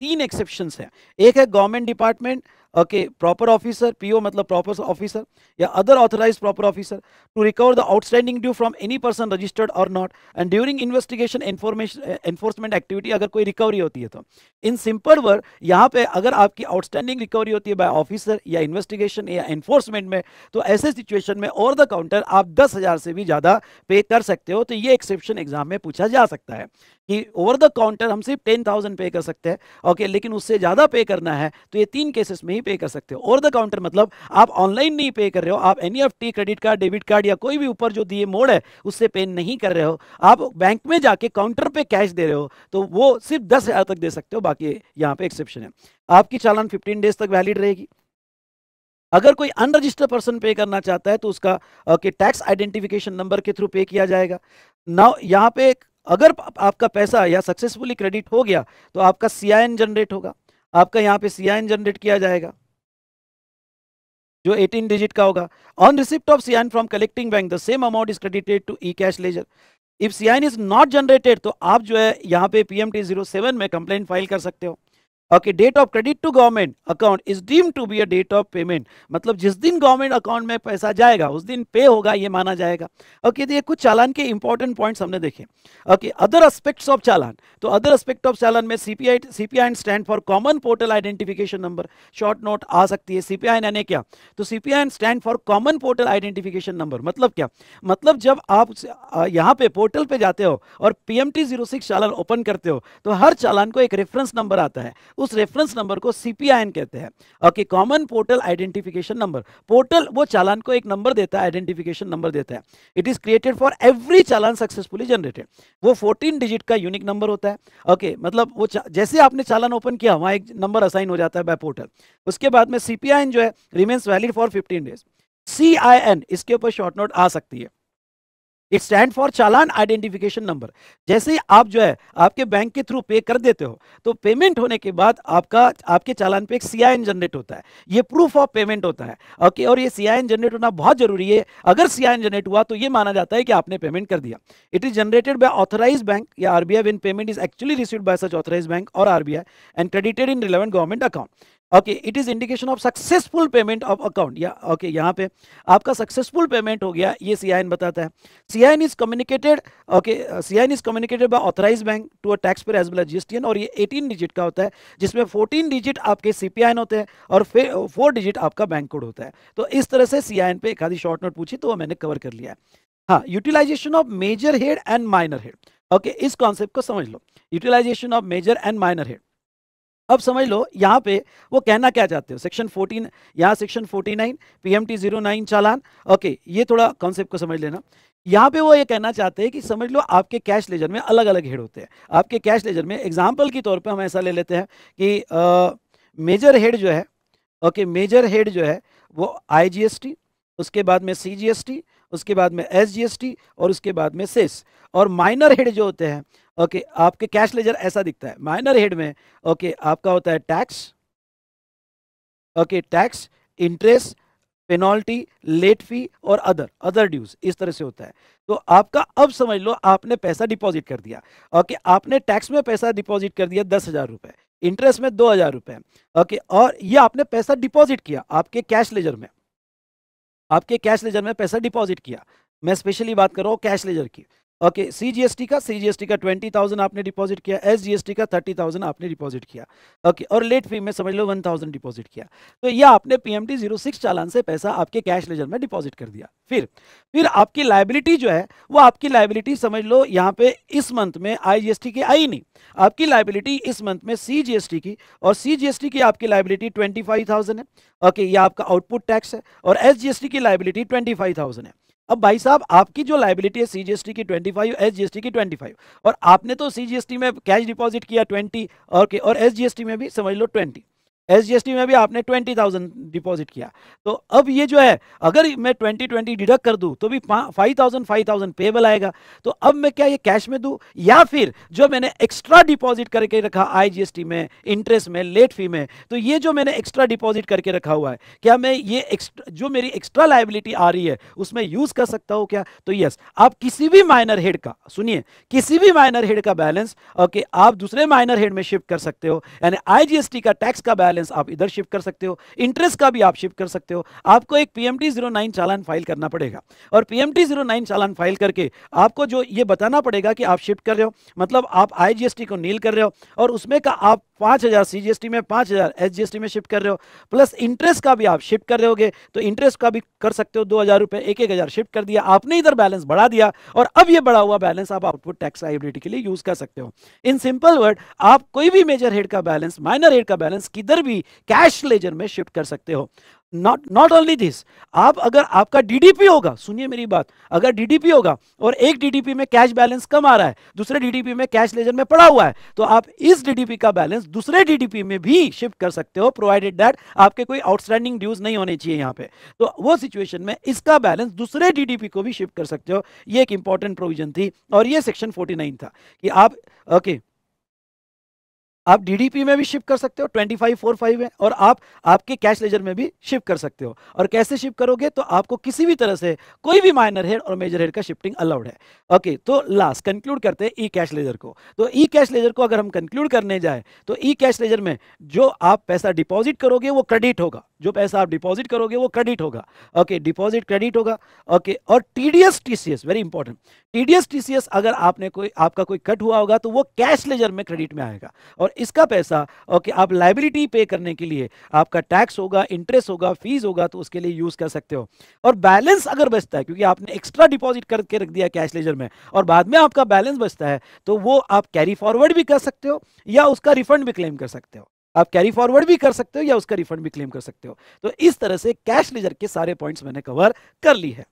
तीन एक्सेप्शन हैं एक है government department okay proper officer PO मतलब प्रॉपर ऑफिसर या other authorise proper officer to recover the outstanding due from any person registered और not and during investigation information enforcement activity अगर कोई रिकवरी होती है तो इन सिंपल वर्ड यहाँ पे अगर आपकी आउटस्टैंडिंग रिकवरी होती है बाय ऑफिसर या इन्वेस्टिगेशन या एनफोर्समेंट में तो ऐसे सिचुएशन में ओवर द काउंटर आप दस से भी ज़्यादा पे कर सकते हो तो ये एक्सेप्शन एग्जाम में पूछा जा सकता है कि ओवर द काउंटर हम सिर्फ टेन थाउजेंड पे कर सकते हैं ओके लेकिन उससे ज़्यादा पे करना है तो ये तीन केसेस में ही पे कर सकते हो ओवर द काउंटर मतलब आप ऑनलाइन नहीं पे कर रहे हो आप an credit card debit card या कोई भी ऊपर जो दिए मोड है उससे पे नहीं कर रहे हो आप बैंक में जाके काउंटर पर कैश दे रहे हो तो वो सिर्फ दस हज़ार तक दे सकते हो बाकी यहाँ पे एक्सेप्शन है आपकी चालान फिफ्टीन डेज तक वैलिड रहेगी अगर कोई अनरजिस्टर्ड पर्सन पे करना चाहता है तो उसका ओके टैक्स आइडेंटिफिकेशन नंबर के थ्रू पे किया जाएगा नाउ यहाँ पे अगर आपका पैसा या सक्सेसफुली क्रेडिट हो गया तो आपका सीआईएन जनरेट होगा आपका यहाँ पे सीआईएन जनरेट किया जाएगा जो 18 डिजिट का होगा on receipt of C from collecting bank the same amount is credited to E cash ledger if C is not generated तो आप जो है यहाँ पे पीएमटी जीरो में कंप्लेन फाइल कर सकते हो okay date of credit to government account is deem to be a date of payment मतलब जिस दिन गवर्नमेंट अकाउंट में पैसा जाएगा उस दिन पे होगा ये माना जाएगा ओके okay, तो ये कुछ चालान के इंपॉर्टेंट पॉइंट्स हमने देखे okay other aspects of challan तो अदर एस्पेक्ट ऑफ चालान में CPI CPI stand for common portal identification number short note आ सकती है सीपीआई यानी क्या तो CPI stand for common portal identification number मतलब क्या मतलब जब आप यहां पे पोर्टल पे जाते हो और PMT zero six challan open करते हो तो हर चालान को एक रेफरेंस नंबर आता है उस रेफरेंस नंबर को सीपीआईएन कहते हैं okay common portal identification number portal वो चालान को एक नंबर देता है आइडेंटिफिकेशन नंबर देता है it is created for every challan successfully generated वो फोर्टीन डिजिट का यूनिक नंबर होता है ओके okay, मतलब वो जैसे आपने चालान ओपन किया वहाँ एक नंबर असाइन हो जाता है बाय पोर्टल उसके बाद में सीपीआईएन जो है remains valid for fifteen days C इसके ऊपर शॉर्ट नोट आ सकती है it stand for challan identification number जैसे ही आप जो है आपके बैंक के थ्रू पे कर देते हो तो पेमेंट होने के बाद आपका आपके चालान पे एक सी जनरेट होता है ये प्रूफ ऑफ पेमेंट होता है ओके और ये सी जनरेट होना बहुत जरूरी है अगर सी जनरेट हुआ तो ये माना जाता है कि आपने पेमेंट कर दिया it is generated by authorise bank या RBI when payment is actually receive by such authorise bank और RBI and credited in relevant government account okay it is indication of successful payment of account या okay यहाँ पे आपका successful payment हो गया ये C बताता है C I N is communicated okay C I N is communicated by authorise bank to a taxpayer as well as और ये एटीन डिजिट का होता है जिसमें फोर्टीन डिजिट आपके सी पी आई एन होते हैं और फोर डिजिट आपका बैंक कोड होता है तो इस तरह से सी आई एन पे एक आधी शॉर्ट नोट पूछी तो वो मैंने कवर कर लिया है हाँ utilisation of major head and minor head okay इस कॉन्सेप्ट को समझ लो utilisation of major and minor head अब समझ लो यहाँ पे वो कहना क्या चाहते हो सेक्शन 14 यहाँ section 49 zero nine challan okay ये थोड़ा कॉन्सेप्ट को समझ लेना यहाँ पे वो ये कहना चाहते हैं कि समझ लो आपके कैश लेजर में अलग अलग हेड होते हैं आपके कैश लेजर में एग्जाम्पल के तौर पर हम ऐसा ले लेते हैं कि आ, मेजर हेड जो है ओके मेजर हेड जो है वो आई उसके बाद में सी उसके बाद में एस और उसके बाद में सेस और माइनर हेड जो होते हैं ओके आपके कैश लेजर ऐसा दिखता है माइनर हेड में ओके आपका होता है tax okay tax interest penalty late fee और अदर अदर ड्यूज इस तरह से होता है तो आपका अब समझ लो आपने पैसा डिपॉजिट कर दिया ओके आपने टैक्स में पैसा डिपॉजिट कर दिया दस हज़ार रुपए इंटरेस्ट में दो हज़ार रुपए ओके और ये आपने पैसा डिपॉजिट किया आपके कैश लेजर में आपके कैश लेजर में पैसा डिपॉजिट किया मैं स्पेशली बात कर रहा हूँ कैश लेजर की okay C G S T का सी जी एस टी का ट्वेंटी थाउजेंड आपने डिपॉजिट किया एस जी एस टी का थर्टी थाउजेंड आपने डिपॉजिट किया ओके okay, और लेट फी में समझ लो वन थाउजेंड डिपॉजिट किया तो ये आपने P M T zero six challan से पैसा आपके कैश लेजर में डिपॉजिट कर दिया फिर फिर आपकी लाइबिलिटी जो है वो आपकी लाइबिलिटी समझ लो यहाँ पे इस मंथ में आई जी एस टी की आई नहीं आपकी लाइबिलिटी इस मंथ में सी जी एस टी की और सी जी एस टी की आपकी लाइबिलिटी ट्वेंटी फाइव थाउजेंड है ओके okay, ये आपका आउटपुट टैक्स है और एस जी एस टी की लाइबिलिटी ट्वेंटी फाइव थाउजेंड है अब भाई साहब आपकी जो लाइबिलिटी है सीजीएसटी की 25 जीएसटी की 25 और आपने तो सीजीएसटी में कैश डिपॉजिट किया 20 और और एसजीएसटी में भी समझ लो एस में भी आपने ट्वेंटी थाउजेंड डिपॉजिट किया तो अब ये जो है अगर मैं ट्वेंटी ट्वेंटी डिडक्ट कर दूं तो भी five thousand five thousand payable आएगा तो अब मैं क्या ये कैश में दूं या फिर जो मैंने एक्स्ट्रा डिपॉजिट करके रखा आईजीएसटी में इंटरेस्ट में लेट फी में तो ये जो मैंने एक्स्ट्रा डिपॉजिट करके रखा हुआ है क्या मैं ये जो मेरी एक्स्ट्रा लाइबिलिटी आ रही है उसमें यूज कर सकता हूँ क्या तो यस आप किसी भी माइनर हेड का सुनिए किसी भी माइनर हेड का बैलेंस ओके आप दूसरे माइनर हेड में शिफ्ट कर सकते हो यानी आई का टैक्स का बैलेंस बैलेंस आप इधर शिफ्ट कर सकते हो इंटरेस्ट का भी आप शिफ्ट कर सकते हो आपको एक PMT zero nine challan file करना पड़ेगा और PMT zero nine challan file करके आपको जो ये बताना पड़ेगा कि आप शिफ्ट कर रहे हो मतलब आप आईजीएसटी को नील कर रहे हो और उसमें का आप पाँच हज़ार सी जी एस टी में पाँच हज़ार एस जी एस टी में शिफ्ट कर रहे हो प्लस इंटरेस्ट का भी आप शिफ्ट कर रहे होगे तो इंटरेस्ट का भी कर सकते हो दो हज़ार रुपये एक एक हज़ार शिफ्ट कर दिया आपने इधर बैलेंस बढ़ा दिया और अब ये बढ़ा हुआ बैलेंस आप आउटपुट टैक्स लाइबिलिटी के लिए यूज़ कर सकते हो इन सिंपल वर्ड आप कोई भी मेजर हेड का बैलेंस माइनर हेड का बैलेंस किधर भी कैश लेजर में शिफ्ट कर सकते हो नॉट नॉट ओनली दिस आप अगर आपका डीडीपी होगा सुनिए मेरी बात अगर डीडीपी होगा और एक डीडीपी में कैश बैलेंस कम आ रहा है दूसरे डीडीपी में कैश लेजर में पड़ा हुआ है तो आप इस डीडीपी का बैलेंस दूसरे डीडीपी में भी शिफ्ट कर सकते हो प्रोवाइडेड दैट आपके कोई आउटस्टैंडिंग ड्यूज नहीं होने चाहिए यहाँ पे तो वो सिचुएशन में इसका बैलेंस दूसरे डीडीपी को भी शिफ्ट कर सकते हो ये एक इंपॉर्टेंट प्रोविजन थी और ये सेक्शन फोर्टी था कि आप ओके okay, आप डीडीपी में भी शिफ्ट कर सकते हो ट्वेंटी फाइव फोर फाइव है और आप आपके कैश लेजर में भी शिफ्ट कर सकते हो और कैसे शिफ्ट करोगे तो आपको किसी भी तरह से कोई भी माइनर हेड और मेजर हेड का शिफ्टिंग अलाउड है ओके तो लास्ट कंक्लूड करते हैं ई कैश लेजर को तो ई कैश लेजर को अगर हम कंक्लूड करने जाए तो ई कैश लेजर में जो आप पैसा डिपॉजिट करोगे वो क्रेडिट होगा जो पैसा आप डिपॉजिट करोगे वो क्रेडिट होगा ओके डिपॉजिट क्रेडिट होगा ओके और TDS TCS very important TDS TCS अगर आपने कोई आपका कोई कट हुआ होगा तो वो कैश लेजर में क्रेडिट में आएगा और इसका पैसा ओके आप लाइबिलिटी पे करने के लिए आपका टैक्स होगा इंटरेस्ट होगा फीस होगा तो उसके लिए यूज कर सकते हो और बैलेंस अगर बचता है क्योंकि आपने एक्स्ट्रा डिपॉजिट करके रख दिया कैश लेजर में और बाद में आपका बैलेंस बचता है तो वो आप कैरी फॉरवर्ड भी कर सकते हो या उसका रिफंड भी क्लेम कर सकते हो आप कैरी फॉरवर्ड भी कर सकते हो या उसका रिफंड भी क्लेम कर सकते हो तो इस तरह से कैश लेजर के सारे पॉइंट्स मैंने कवर कर ली है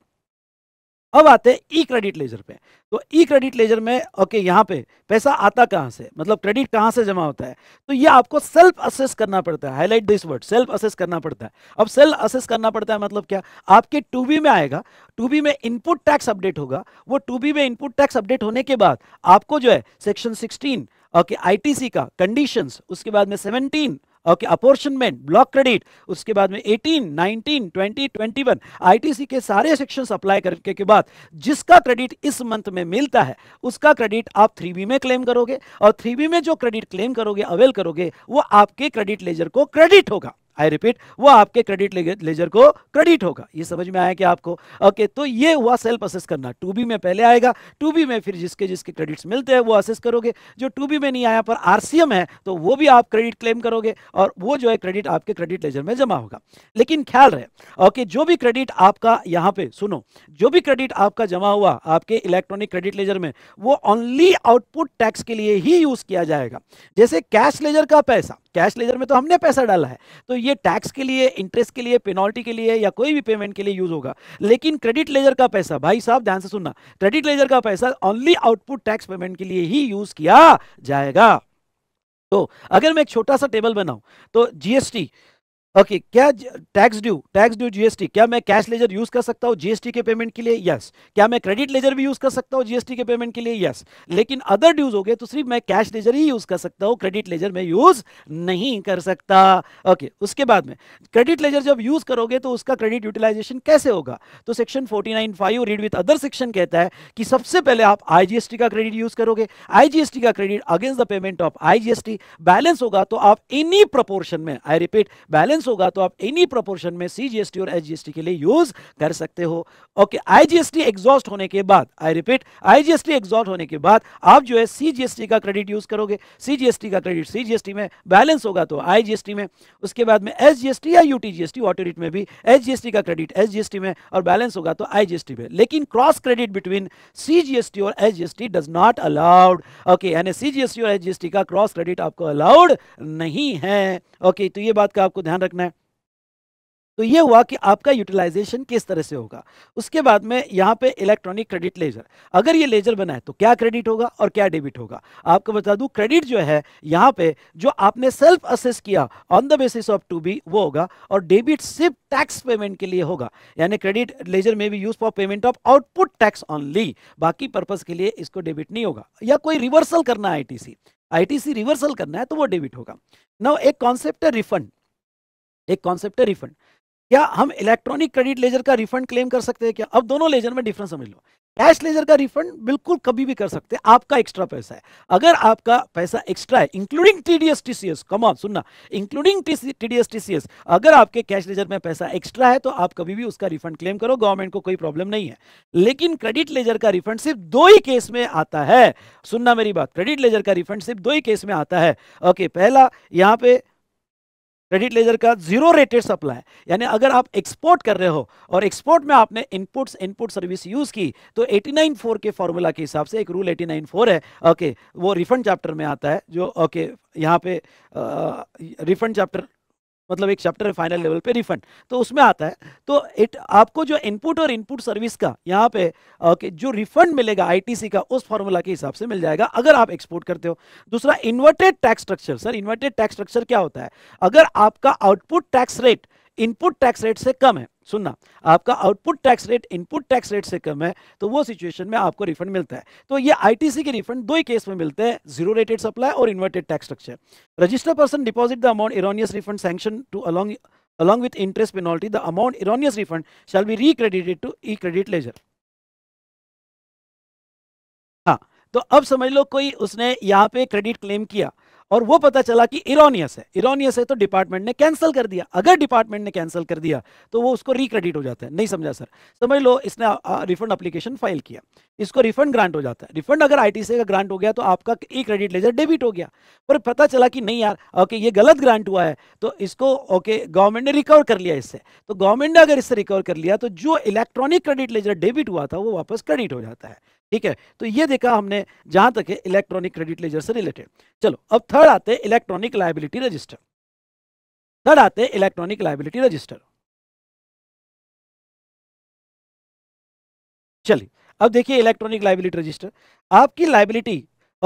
अब आते हैं ई क्रेडिट लेजर पे तो ई क्रेडिट लेजर में ओके यहाँ पे पैसा आता कहाँ से मतलब क्रेडिट कहाँ से जमा होता है तो ये आपको सेल्फ असेस करना पड़ता है highlight this word self assess करना पड़ता है अब सेल्फ असेस करना पड़ता है मतलब क्या आपके टू बी में आएगा टू बी में इनपुट टैक्स अपडेट होगा वो टू बी में इनपुट टैक्स अपडेट होने के बाद आपको जो है सेक्शन सिक्सटीन ओके आईटीसी का कंडीशंस उसके बाद में 17 ओके अपोर्शनमेंट ब्लॉक क्रेडिट उसके बाद में 18, 19, 20, 21 आईटीसी के सारे सेक्शंस अप्लाई करके के बाद जिसका क्रेडिट इस मंथ में मिलता है उसका क्रेडिट आप थ्री बी में क्लेम करोगे और थ्री बी में जो क्रेडिट क्लेम करोगे अवेल करोगे वो आपके क्रेडिट लेजर को क्रेडिट होगा आई रिपीट वो आपके क्रेडिट लेजर को क्रेडिट होगा ये समझ में आया कि आपको ओके तो ये हुआ सेल्फ असेस करना टू बी में पहले आएगा टू बी में फिर जिसके जिसके क्रेडिट्स मिलते हैं वो असेस करोगे जो टू बी में नहीं आया पर आरसीएम है तो वो भी आप क्रेडिट क्लेम करोगे और वो जो है क्रेडिट आपके क्रेडिट लेजर में जमा होगा लेकिन ख्याल रहे ओके जो भी क्रेडिट आपका यहाँ पे सुनो जो भी क्रेडिट आपका जमा हुआ आपके इलेक्ट्रॉनिक क्रेडिट लेजर में वो ओनली आउटपुट टैक्स के लिए ही यूज किया जाएगा जैसे कैश लेजर का पैसा कैश लेजर में तो हमने पैसा डाला है तो ये टैक्स के लिए इंटरेस्ट के लिए पेनल्टी के लिए या कोई भी पेमेंट के लिए यूज होगा लेकिन क्रेडिट लेजर का पैसा भाई साहब ध्यान से सुनना क्रेडिट लेजर का पैसा ओनली आउटपुट टैक्स पेमेंट के लिए ही यूज किया जाएगा तो अगर मैं एक छोटा सा टेबल बनाऊं तो जीएसटी ओके okay, क्या tax due tax due GST क्या मैं कैश लेजर यूज कर सकता हूँ जीएसटी के पेमेंट के लिए यस yes. क्या मैं क्रेडिट लेजर भी यूज कर सकता हूँ जीएसटी के पेमेंट के लिए यस yes. लेकिन अदर ड्यूज हो गए तो सिर्फ मैं कैश लेजर ही यूज कर सकता हूँ क्रेडिट लेजर मैं यूज नहीं कर सकता ओके okay, उसके बाद में क्रेडिट लेजर जब यूज करोगे तो उसका क्रेडिट यूटिलाइजेशन कैसे होगा तो section forty nine five read with other section कहता है कि सबसे पहले आप आई का क्रेडिट यूज करोगे आई का credit against the payment of I balance होगा तो आप एनी प्रपोर्शन में आई रिपीट बैलेंस बैलेंस होगा तो आप एनी प्रोपोर्शन में सीजीएसटी और एचजीएसटी के लिए यूज कर सकते हो ओके आईजीएसटी एग्जॉस्ट होने के बाद आई रिपीट आईजीएसटी एग्जॉस्ट होने के बाद आप जो है सीजीएसटी का क्रेडिट यूज करोगे सीजीएसटी का क्रेडिट सीजीएसटी में बैलेंस होगा तो आईजीएसटी में उसके बाद में एसजीएसटी या यूटीजीएसटी वाटर में भी एसजीएसटी का क्रेडिट एसजीएसटी में और बैलेंस होगा तो आईजीएसटी में लेकिन क्रॉस क्रेडिट बिटवीन सीजीएसटी और SGST does not allowed okay यानी सीजीएसटी और एसजीएसटी का क्रॉस क्रेडिट आपको अलाउड नहीं है ओके okay, तो ये बात का आपको ध्यान रखना रखना है तो ये हुआ कि आपका यूटिलाइजेशन किस तरह से होगा उसके बाद में यहाँ पे इलेक्ट्रॉनिक क्रेडिट लेजर अगर ये लेजर बना है तो क्या क्रेडिट होगा और क्या डेबिट होगा आपको बता दूं क्रेडिट जो है यहाँ पे जो आपने सेल्फ असेस किया on the basis of two B वो होगा और डेबिट सिर्फ टैक्स पेमेंट के लिए होगा यानी क्रेडिट लेजर में भी use for payment of output tax only बाकी पर्पज के लिए इसको डेबिट नहीं होगा या कोई रिवर्सल करना है आई टी रिवर्सल करना है तो वो डेबिट होगा नौ एक कॉन्सेप्ट है रिफंड एक कॉन्सेप्ट है रिफंड क्या हम इलेक्ट्रॉनिक क्रेडिट लेजर का रिफंड क्लेम कर सकते हैं क्या अब दोनों लेजर में डिफरेंस समझ लो कैश लेजर का रिफंड बिल्कुल कभी भी कर सकते हैं आपका एक्स्ट्रा पैसा है अगर आपका पैसा एक्स्ट्रा है इंक्लूडिंग टीडीएस टीसीएस कमान सुनना इंक्लूडिंग टीडीएस टीसीएस अगर आपके कैश लेजर में पैसा एक्स्ट्रा है तो आप कभी भी उसका रिफंड क्लेम करो गवर्नमेंट को कोई प्रॉब्लम नहीं है लेकिन क्रेडिट लेजर का रिफंड सिर्फ दो ही केस में आता है सुनना मेरी बात क्रेडिट लेजर का रिफंड सिर्फ दो ही केस में आता है ओके पहला यहाँ पे क्रेडिट लेजर का जीरो रेटेड सप्लाई यानी अगर आप एक्सपोर्ट कर रहे हो और एक्सपोर्ट में आपने इनपुट्स इनपुट सर्विस यूज की तो 894 के फॉर्मूला के हिसाब से एक रूल 894 है ओके वो रिफंड चैप्टर में आता है जो ओके यहाँ पे रिफंड चैप्टर मतलब एक चैप्टर है फाइनल लेवल पे रिफंड तो उसमें आता है तो इट आपको जो इनपुट और इनपुट सर्विस का यहाँ पे ओके जो रिफंड मिलेगा आईटीसी का उस फॉर्मूला के हिसाब से मिल जाएगा अगर आप एक्सपोर्ट करते हो दूसरा inverted tax structure sir inverted tax structure क्या होता है अगर आपका output tax rate input tax rate से कम है सुनना आपका output tax rate input tax rate से कम है तो वो सिचुएशन में आपको रिफंड मिलता है तो ये आईटीसी के रिफंड दो ही केस में मिलते हैं जीरो रेटेड सप्लाई और inverted tax structure register person deposit the amount erroneous refund sanction to along along with interest penalty the amount erroneous refund shall be recredited to E credit ledger हाँ तो अब समझ लो कोई उसने यहाँ पे credit claim किया और वो पता चला कि इरोनियस है इरोनियस है तो डिपार्टमेंट ने कैंसिल कर दिया अगर डिपार्टमेंट ने कैंसिल कर दिया तो वो उसको रिक्रेडिट हो जाता है नहीं समझा सर समझ लो इसने रिफंड अप्लीकेशन फाइल किया इसको रिफंड ग्रांट हो जाता है रिफंड अगर आई का ग्रांट हो गया तो आपका ई क्रेडिट लेजर डेबिट हो गया पर पता चला कि नहीं यार ओके ये गलत ग्रांट हुआ है तो इसको ओके गवर्नमेंट ने रिकवर कर लिया इससे तो गवर्नमेंट ने अगर इससे रिकवर कर लिया तो जो इलेक्ट्रॉनिक क्रेडिट लेजर डेबिट हुआ था वो वापस क्रेडिट हो जाता है ठीक है तो ये देखा हमने जहां तक है इलेक्ट्रॉनिक क्रेडिट लेजर से रिलेटेड चलो अब थर्ड आते हैं इलेक्ट्रॉनिक लाइबिलिटी रजिस्टर थर्ड आते हैं इलेक्ट्रॉनिक लाइबिलिटी रजिस्टर चलिए अब देखिए इलेक्ट्रॉनिक लाइबिलिटी रजिस्टर आपकी लाइबिलिटी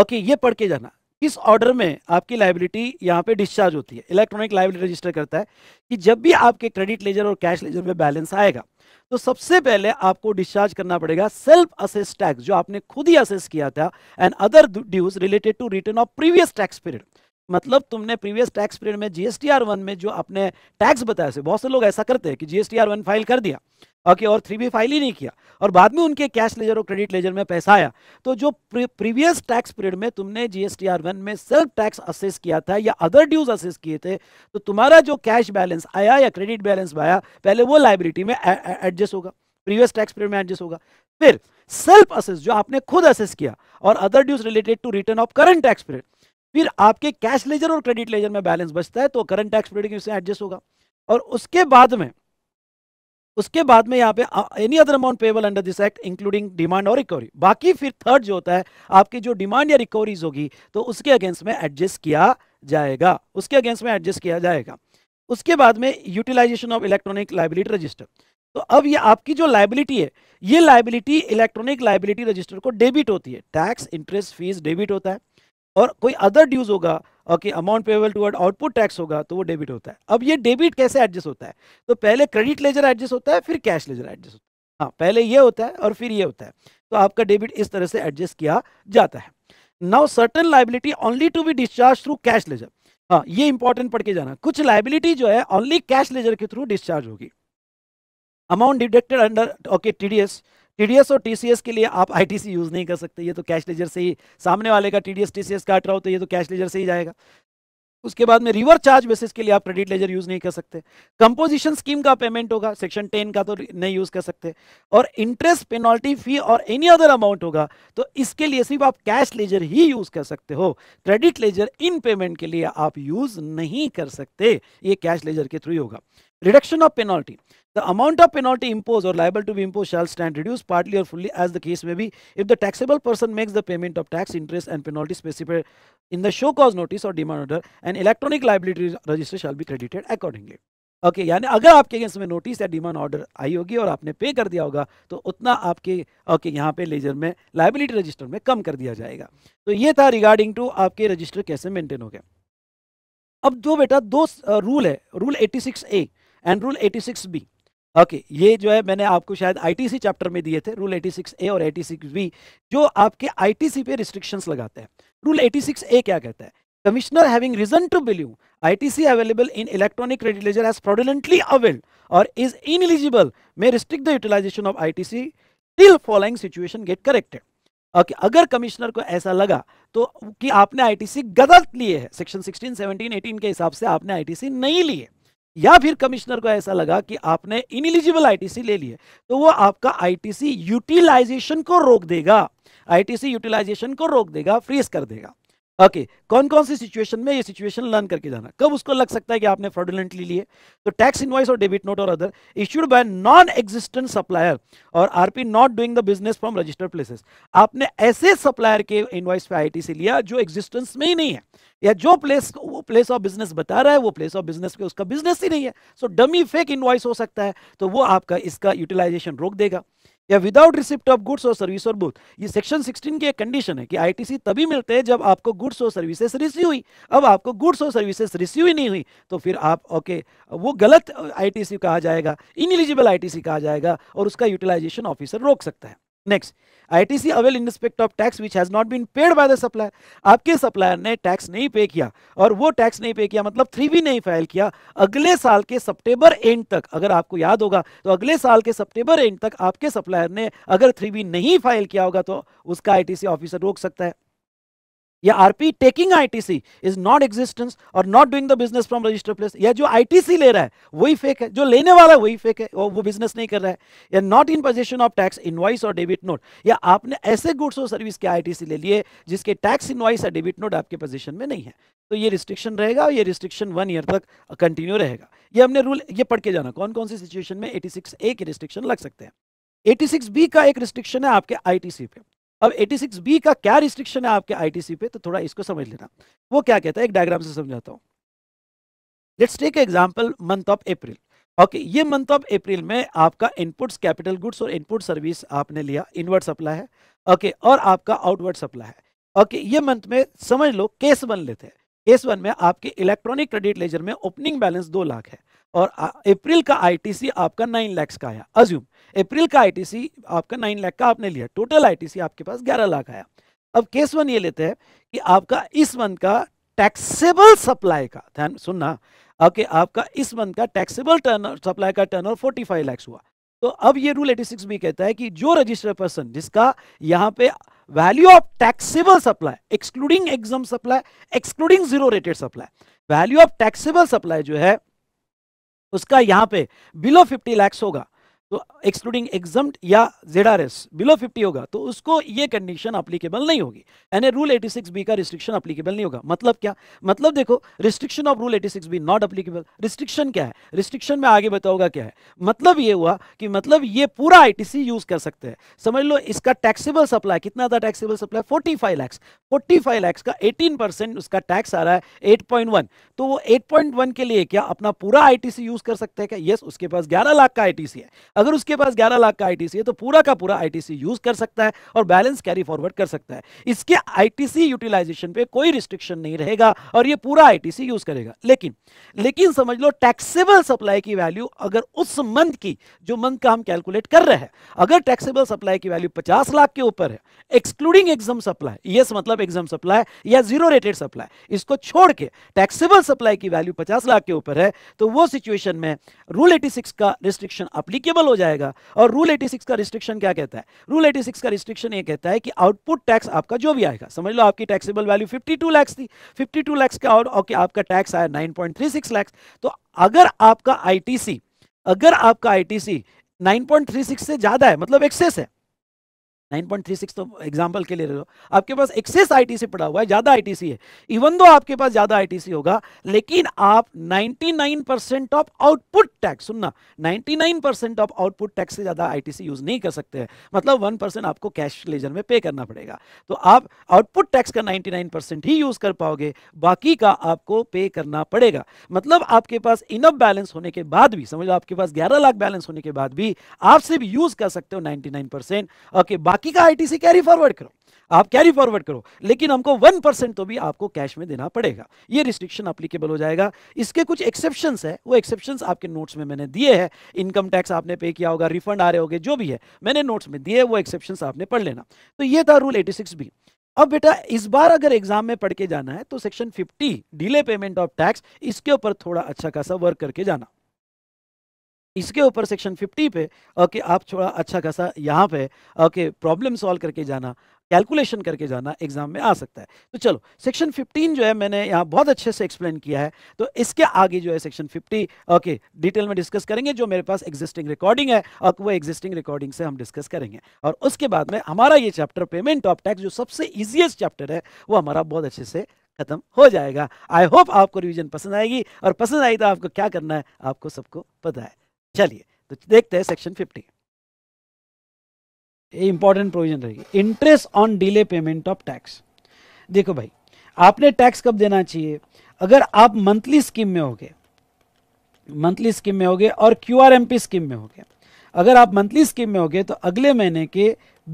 ओके ये पढ़ के जाना किस ऑर्डर में आपकी लाइबिलिटी यहाँ पे डिस्चार्ज होती है इलेक्ट्रॉनिक लाइबिलिटी रजिस्टर करता है कि जब भी आपके क्रेडिट लेजर और कैश लेजर में बैलेंस आएगा तो सबसे पहले आपको डिस्चार्ज करना पड़ेगा सेल्फ असेस टैक्स जो आपने खुद ही असेस किया था and other dues related to return of previous tax period मतलब तुमने प्रीवियस टैक्स पीरियड में जीएसटीआर वन में जो आपने टैक्स बताया बहुत से लोग ऐसा करते हैं कि जीएसटीआर वन फाइल कर दिया ओके और थ्री बी फाइल ही नहीं किया और बाद में उनके कैश लेजर और क्रेडिट लेजर में पैसा आया तो जो प्रीवियस टैक्स पीरियड में तुमने जीएसटी आर वन में सेल्फ टैक्स असेस किया था या अदर ड्यूज असेस किए थे तो तुम्हारा जो कैश बैलेंस आया या क्रेडिट बैलेंस आया पहले वो लाइब्रिटी में एडजस्ट होगा प्रीवियस टैक्स पीरियड में एडजस्ट होगा फिर सेल्फ असेस जो आपने खुद असेस किया और other dues related to return of current tax period फिर आपके कैश लेजर और क्रेडिट लेजर में बैलेंस बचता है तो करंट टैक्स पीरियड के एडजस्ट होगा और उसके बाद में उसके बाद में यहाँ पे any other amount payable under this act including demand और रिकवरी बाकी फिर थर्ड जो होता है आपकी जो डिमांड या रिकवरीज होगी तो उसके अगेंस्ट में एडजस्ट किया जाएगा उसके अगेंस्ट में एडजस्ट किया जाएगा उसके बाद में utilisation of electronic liability register तो अब ये आपकी जो लाइबिलिटी है ये लाइबिलिटी इलेक्ट्रॉनिक लाइबिलिटी रजिस्टर को डेबिट होती है टैक्स इंटरेस्ट फीस डेबिट होता है और कोई अदर ड्यूज होगा okay amount payable toward output tax होगा तो वो डेबिट होता है अब ये डेबिट कैसे एडजस्ट होता है तो पहले क्रेडिट लेजर एडजस्ट होता है फिर कैश लेजर एडजस्ट होता है हाँ पहले ये होता है और फिर ये होता है तो आपका डेबिट इस तरह से एडजस्ट किया जाता है now certain liability only to be discharge through cash ledger हाँ ये इंपॉर्टेंट पढ़ के जाना कुछ लाइबिलिटी जो है ओनली कैश लेजर के थ्रू डिस्चार्ज होगी amount deducted under okay T TDS और टीसीएस के लिए आप आईटीसी यूज़ नहीं कर सकते ये तो कैश लेजर से ही सामने वाले का टीडीएस टीसीएस काट रहा हो तो ये तो कैश लेजर से ही जाएगा उसके बाद में रिवर चार्ज बेसिस के लिए आप क्रेडिट लेजर यूज़ नहीं कर सकते कंपोजिशन स्कीम का पेमेंट होगा सेक्शन टेन का तो नहीं यूज़ कर सकते और इंटरेस्ट पेनल्टी फी और एनी अदर अमाउंट होगा तो इसके लिए सिर्फ आप कैश लेजर ही यूज़ कर सकते हो क्रेडिट लेजर इन पेमेंट के लिए आप यूज़ नहीं कर सकते ये कैश लेजर के थ्रू होगा reduction of penalty The amount of penalty imposed or liable to be imposed shall stand reduced partly or fully as the case may be if the taxable person makes the payment of tax, interest and penalty specified in the show cause notice or demand order and electronic liability register shall be credited accordingly. Okay okay, यानी अगर आपके against में notice या demand order आई होगी और आपने पे कर दिया होगा तो उतना आपके ओके okay, यहाँ पे लेजर में लाइबिलिटी रजिस्टर में कम कर दिया जाएगा तो ये था रिगार्डिंग टू आपके रजिस्टर कैसे मेंटेन हो गए अब जो बेटा दो रूल है rule 86 A and rule 86 B okay okay, ये जो है मैंने आपको शायद आईटीसी चैप्टर में दिए थे रूल 86 ए और 86 बी जो आपके आईटीसी पे रिस्ट्रिक्शंस लगाते हैं रूल 86 ए क्या कहता है commissioner having reason to believe ITC available in electronic credit ledger as fraudulently availed और is ineligible may restrict the utilisation of I till following situation get corrected okay अगर commissioner को ऐसा लगा तो कि आपने आई गलत लिए है सेक्शन सिक्सटीन सेवनटीन एटीन के हिसाब से आपने आई नहीं लिए या फिर कमिश्नर को ऐसा लगा कि आपने इनिलिजिबल आईटीसी ले लिया तो वो आपका आईटीसी यूटिलाइजेशन को रोक देगा आईटीसी यूटिलाइजेशन को रोक देगा फ्रीज कर देगा ओके कौन कौन सी सिचुएशन में ये सिचुएशन लर्न करके जाना कब उसको लग सकता है कि आपने फ्रॉडुलेंटली लिए तो टैक्स इन्वाइस और डेबिट नोट और other issued by non existent supplier और RP not doing the business from registered places आपने ऐसे सप्लायर के इन्वाइस पे आईटी से लिया जो एग्जिस्टेंस में ही नहीं है या जो प्लेस वो प्लेस ऑफ बिजनेस बता रहा है वो प्लेस ऑफ बिजनेस पे उसका बिजनेस ही नहीं है सो डमी फेक इन्वाइस हो सकता है तो वो आपका इसका यूटिलाइजेशन रोक देगा या विदाउट रिसिप्ट ऑफ गुड्स और सर्विस और बोथ ये सेक्शन 16 की एक कंडीशन है कि आईटीसी तभी मिलते हैं जब आपको गुड्स और सर्विसेज रिसीव हुई अब आपको गुड्स और सर्विसेज रिसीव ही नहीं हुई तो फिर आप ओके वो गलत आईटीसी कहा जाएगा इनिलिजिबल आईटीसी कहा जाएगा और उसका यूटिलाइजेशन ऑफिसर रोक सकता है next ITC avail in respect of tax which has not been paid by the supplier आपके सप्लायर ने टैक्स नहीं पे किया और वो टैक्स नहीं पे किया मतलब थ्री भी नहीं फाइल किया अगले साल के सितंबर एंड तक अगर आपको याद होगा तो अगले साल के सितंबर एंड तक आपके सप्लायर ने अगर थ्री नहीं फाइल किया होगा तो उसका आईटीसी ऑफिसर रोक सकता है या RP taking ITC is not existence और not doing the business from register place या जो आईटीसी ले रहा है वही फेक है जो लेने वाला है वही फेक है वो बिजनेस नहीं कर रहा है या not in position of tax invoice और डेबिट नोट या आपने ऐसे गुड्स और सर्विस के आईटीसी ले लिए जिसके टैक्स इनवाइस या डेबिट नोट आपके पोजिशन में नहीं है तो ये रिस्ट्रिक्शन रहेगा और ये रिस्ट्रिक्शन वन ईयर तक कंटिन्यू रहेगा ये हमने रूल ये पढ़ के जाना कौन कौन सी सिचुएशन में एटी सिक्स ए के रिस्ट्रिक्शन लग सकते हैं एटी सिक्स बी का एक रिस्ट्रिक्शन है आपके आईटीसी पे अब 86 बी का क्या रिस्ट्रिक्शन है आपके आईटीसी पे तो थोड़ा इसको समझ लेना वो क्या कहता है एक डायग्राम से समझाता हूँ let's take example month of April okay ये मंथ ऑफ अप्रैल में आपका इनपुट्स कैपिटल गुड्स और इनपुट सर्विस आपने लिया इनवर्ड सप्लाई है ओके okay, और आपका आउटवर्ड सप्लाई है ओके okay, ये मंथ में समझ लो केस वन लेते हैं केस वन में आपके इलेक्ट्रॉनिक क्रेडिट लेजर में ओपनिंग बैलेंस दो लाख है और अप्रैल का आईटीसी आपका नाइन लैक्स का आया अज्यूम अप्रैल का आईटीसी आपका नाइन लैख का आपने लिया टोटल आईटीसी आपके पास ग्यारह लाख आया अब केस वन ये लेते हैं कि आपका इस मंथ का टैक्सेबल सप्लाई का ध्यान सुनना ओके आपका इस मंथ का टैक्सेबल टर्न सप्लाई का टर्न ओवर फोर्टी हुआ तो अब ये रूल एटी सिक्स भी कहता है कि जो रजिस्टर पर्सन जिसका यहाँ पे value of taxable supply excluding exempt supply excluding zero rated supply value of taxable supply जो है उसका यहां पे बिलो फिफ्टी लैक्स होगा तो एक्सक्लूडिंग एग्जाम या Z R S below fifty होगा तो उसको ये कंडीशन अप्लीकेबल नहीं होगी यानी रूल एटी सिक्स बी का रिस्ट्रिक्शन अप्लीकेबल नहीं होगा मतलब क्या मतलब देखो restriction of rule eighty six B not applicable restriction क्या है रिस्ट्रिक्शन में आगे बताऊंगा क्या है मतलब ये हुआ कि मतलब ये पूरा आई टी सी यूज कर सकते हैं समझ लो इसका टैक्सीबल सप्लाई कितना था taxable supply forty five lakhs forty five lakhs का एटीन परसेंट उसका टैक्स आ रहा है एट पॉइंट वन तो वो एट पॉइंट वन के लिए क्या अपना पूरा आई टी सी यूज कर सकते हैं क्या यस उसके पास ग्यारह लाख का आई टी सी है अगर उसके पास ग्यारह लाख का आईटीसी है तो पूरा का पूरा आईटीसी यूज कर सकता है और बैलेंस कैरी फॉरवर्ड कर सकता है इसके आईटीसी यूटिलाइजेशन पे कोई रिस्ट्रिक्शन नहीं रहेगा और ये पूरा आईटीसी यूज करेगा लेकिन लेकिन समझ लो टैक्सेबल सप्लाई की वैल्यू अगर उस मंथ की जो मंथ का हम कैलकुलेट कर रहे हैं अगर टैक्सेबल सप्लाई की वैल्यू पचास लाख के ऊपर है एक्सक्लूडिंग एग्जाम सप्लाई ये मतलब एग्जाम सप्लाई या जीरो रेटेड सप्लाई इसको छोड़ के टैक्सेबल सप्लाई की वैल्यू पचास लाख के ऊपर है तो वो सिचुएशन में रूल एटी का रिस्ट्रिक्शन अप्लीकेबल हो जाएगा और रूल 86 का रिस्ट्रिक्शन क्या कहता है रूल 86 का रिस्ट्रिक्शन ये कहता है कि आउटपुट टैक्स आपका जो भी आएगा समझ लो आपकी टैक्सेबल वैल्यू 52 लाख थी 52 लाख का और ओके आपका टैक्स आया 9.36 लाख तो अगर आपका आईटीसी अगर आपका आईटीसी 9.36 से ज्यादा है मतलब एक्सेस है 9.36 तो एग्जाम्पल के लिए आपके पास एक्सेस आईटीसी पड़ा हुआ है ज़्यादा आईटीसी है इवन दो आपके पास ज़्यादा आईटीसी होगा लेकिन आप 99 परसेंट ऑफ आउटपुट टैक्स सुनना 99 परसेंट ऑफ आउटपुट टैक्स से ज़्यादा आईटीसी यूज़ नहीं कर सकते हैं मतलब वन परसेंट आपको कैश लेजर में पे करना पड़ेगा तो आप आउटपुट टैक्स का नाइन्टी ही यूज़ कर पाओगे बाकी का आपको पे करना पड़ेगा मतलब आपके पास इनअ बैलेंस होने के बाद भी समझ लो आपके पास ग्यारह लाख बैलेंस होने के बाद भी आप सिर्फ यूज़ कर सकते हो नाइन्टी ओके बाकी का आईटीसी कैरी फॉरवर्ड करो आप कैरी फॉरवर्ड करो लेकिन हमको वन परसेंट तो भी आपको कैश में देना पड़ेगा ये रिस्ट्रिक्शन अप्लीकेबल हो जाएगा इसके कुछ एक्सेप्शन है वो एक्सेप्शन आपके नोट्स में मैंने दिए हैं इनकम टैक्स आपने पे किया होगा रिफंड आ रहे होंगे जो भी है मैंने नोट्स में दिए वो एक्सेप्शन आपने पढ़ लेना तो ये था रूल एटी सिक्स बी अब बेटा इस बार अगर एग्जाम में पढ़ के जाना है तो section fifty delay payment of tax इसके ऊपर थोड़ा अच्छा खासा वर्क करके जाना इसके ऊपर सेक्शन 50 पे ओके आप थोड़ा अच्छा खासा यहाँ पे ओके प्रॉब्लम सॉल्व करके जाना कैलकुलेशन करके जाना एग्जाम में आ सकता है तो चलो सेक्शन 15 जो है मैंने यहाँ बहुत अच्छे से एक्सप्लेन किया है तो इसके आगे जो है सेक्शन 50 ओके डिटेल में डिस्कस करेंगे जो मेरे पास एग्जिस्टिंग रिकॉर्डिंग है और वो एग्जिस्टिंग रिकॉर्डिंग से हम डिस्कस करेंगे और उसके बाद में हमारा ये चैप्टर पेमेंट ऑफ टैक्स जो सबसे ईजिएस्ट चैप्टर है वो हमारा बहुत अच्छे से खत्म हो जाएगा आई होप आपको रिविजन पसंद आएगी और पसंद आई तो आपको क्या करना है आपको सबको पता है चलिए तो देखते हैं सेक्शन फिफ्टी ये इंपॉर्टेंट प्रोविजन रहेगी interest on delay payment of tax देखो भाई आपने टैक्स कब देना चाहिए अगर आप मंथली स्कीम में होगे मंथली स्कीम में होगे और क्यू क्यूआरएमपी स्कीम में होगे अगर आप मंथली स्कीम में होगे तो अगले महीने के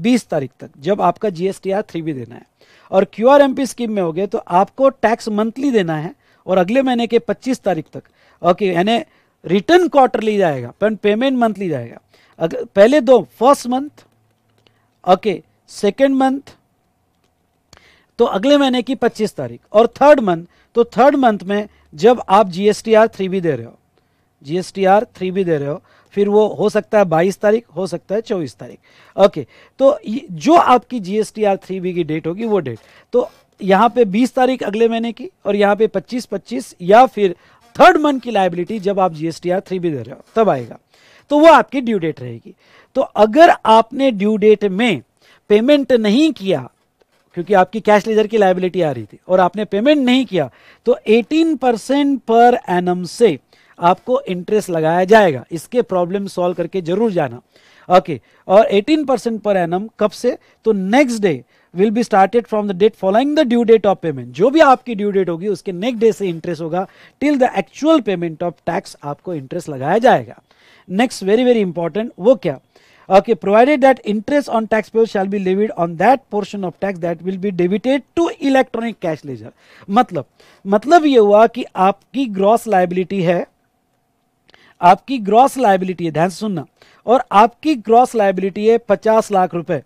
20 तारीख तक जब आपका जीएसटीआर थ्री भी देना है और क्यू क्यूआरएमपी स्कीम में होगे तो आपको टैक्स मंथली देना है और अगले महीने के 25 तारीख तक ओके यानी रिटर्न क्वार्टरली जाएगा पर पेमेंट मंथली जाएगा अगर पहले दो first month okay second month तो अगले महीने की 25 तारीख और थर्ड मंथ तो थर्ड मंथ में जब आप जीएसटी एस आर थ्री भी दे रहे हो जीएसटी एस आर थ्री भी दे रहे हो फिर वो हो सकता है 22 तारीख हो सकता है 24 तारीख ओके तो जो आपकी GST S R three B की डेट होगी वो डेट तो यहाँ पे 20 तारीख अगले महीने की और यहाँ पे 25 25 या फिर थर्ड मंथ की लाइबिलिटी जब आप जीएसटीआर थ्री भी दे रहे हो तब आएगा तो वो आपकी ड्यू डेट रहेगी तो अगर आपने ड्यू डेट में पेमेंट नहीं किया क्योंकि आपकी कैश लेजर की लाइबिलिटी आ रही थी और आपने पेमेंट नहीं किया तो 18 परसेंट पर एनम से आपको इंटरेस्ट लगाया जाएगा इसके प्रॉब्लम सॉल्व करके जरूर जाना ओके okay, और 18 परसेंट पर एनम कब से तो next day will be started from the date following the due date of payment जो भी आपकी ड्यू डेट होगी उसके नेक्स्ट डे से इंटरेस्ट होगा till the actual payment of tax आपको इंटरेस्ट लगाया जाएगा नेक्स्ट वेरी वेरी इंपॉर्टेंट वो क्या okay provided that interest on tax bill shall be levied on that portion of tax that will be debited to electronic cash ledger मतलब मतलब ये हुआ कि आपकी ग्रॉस लाइबिलिटी है आपकी ग्रॉस लाइबिलिटी है ध्यान से सुनना और आपकी ग्रॉस लाइबिलिटी है पचास लाख रुपए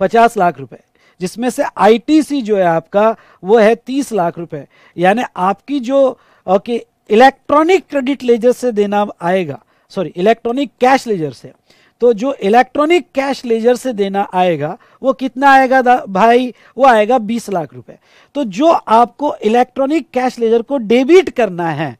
पचास लाख रुपए जिसमें से आईटीसी जो है आपका वो है तीस लाख रुपए यानी आपकी जो ओके इलेक्ट्रॉनिक क्रेडिट लेजर से देना आएगा सॉरी इलेक्ट्रॉनिक कैश लेजर से तो जो इलेक्ट्रॉनिक कैश लेजर से देना आएगा वो कितना आएगा भाई वो आएगा बीस लाख रुपए तो जो आपको इलेक्ट्रॉनिक कैश लेजर को डेबिट करना है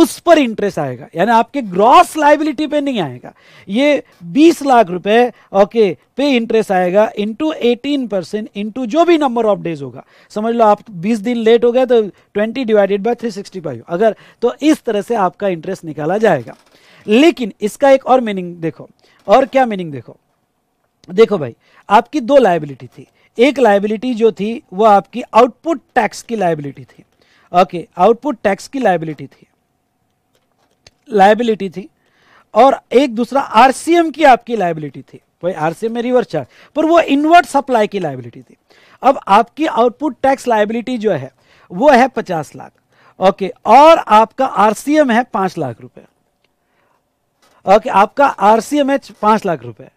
उस पर इंटरेस्ट आएगा यानी आपके ग्रॉस लाइबिलिटी पे नहीं आएगा ये 20 लाख रुपए ओके पे इंटरेस्ट आएगा इंटू 18 परसेंट इंटू जो भी नंबर ऑफ डेज होगा समझ लो आप 20 दिन लेट हो गए तो 20 डिवाइडेड बाय 365 अगर तो इस तरह से आपका इंटरेस्ट निकाला जाएगा लेकिन इसका एक और मीनिंग देखो और क्या मीनिंग देखो देखो भाई आपकी दो लाइबिलिटी थी एक लाइबिलिटी जो थी वो आपकी आउटपुट टैक्स की लाइबिलिटी थी ओके आउटपुट टैक्स की लाइबिलिटी थी लाइबिलिटी थी और एक दूसरा आरसीएम की आपकी लाइबिलिटी थी वही आरसीएम में रिवर्स चार्ज पर वो इनवर्ट सप्लाई की लाइबिलिटी थी अब आपकी आउटपुट टैक्स लाइबिलिटी जो है वो है पचास लाख ओके और आपका आरसीएम है पांच लाख रुपए ओके आपका आरसीएम है पांच लाख रुपए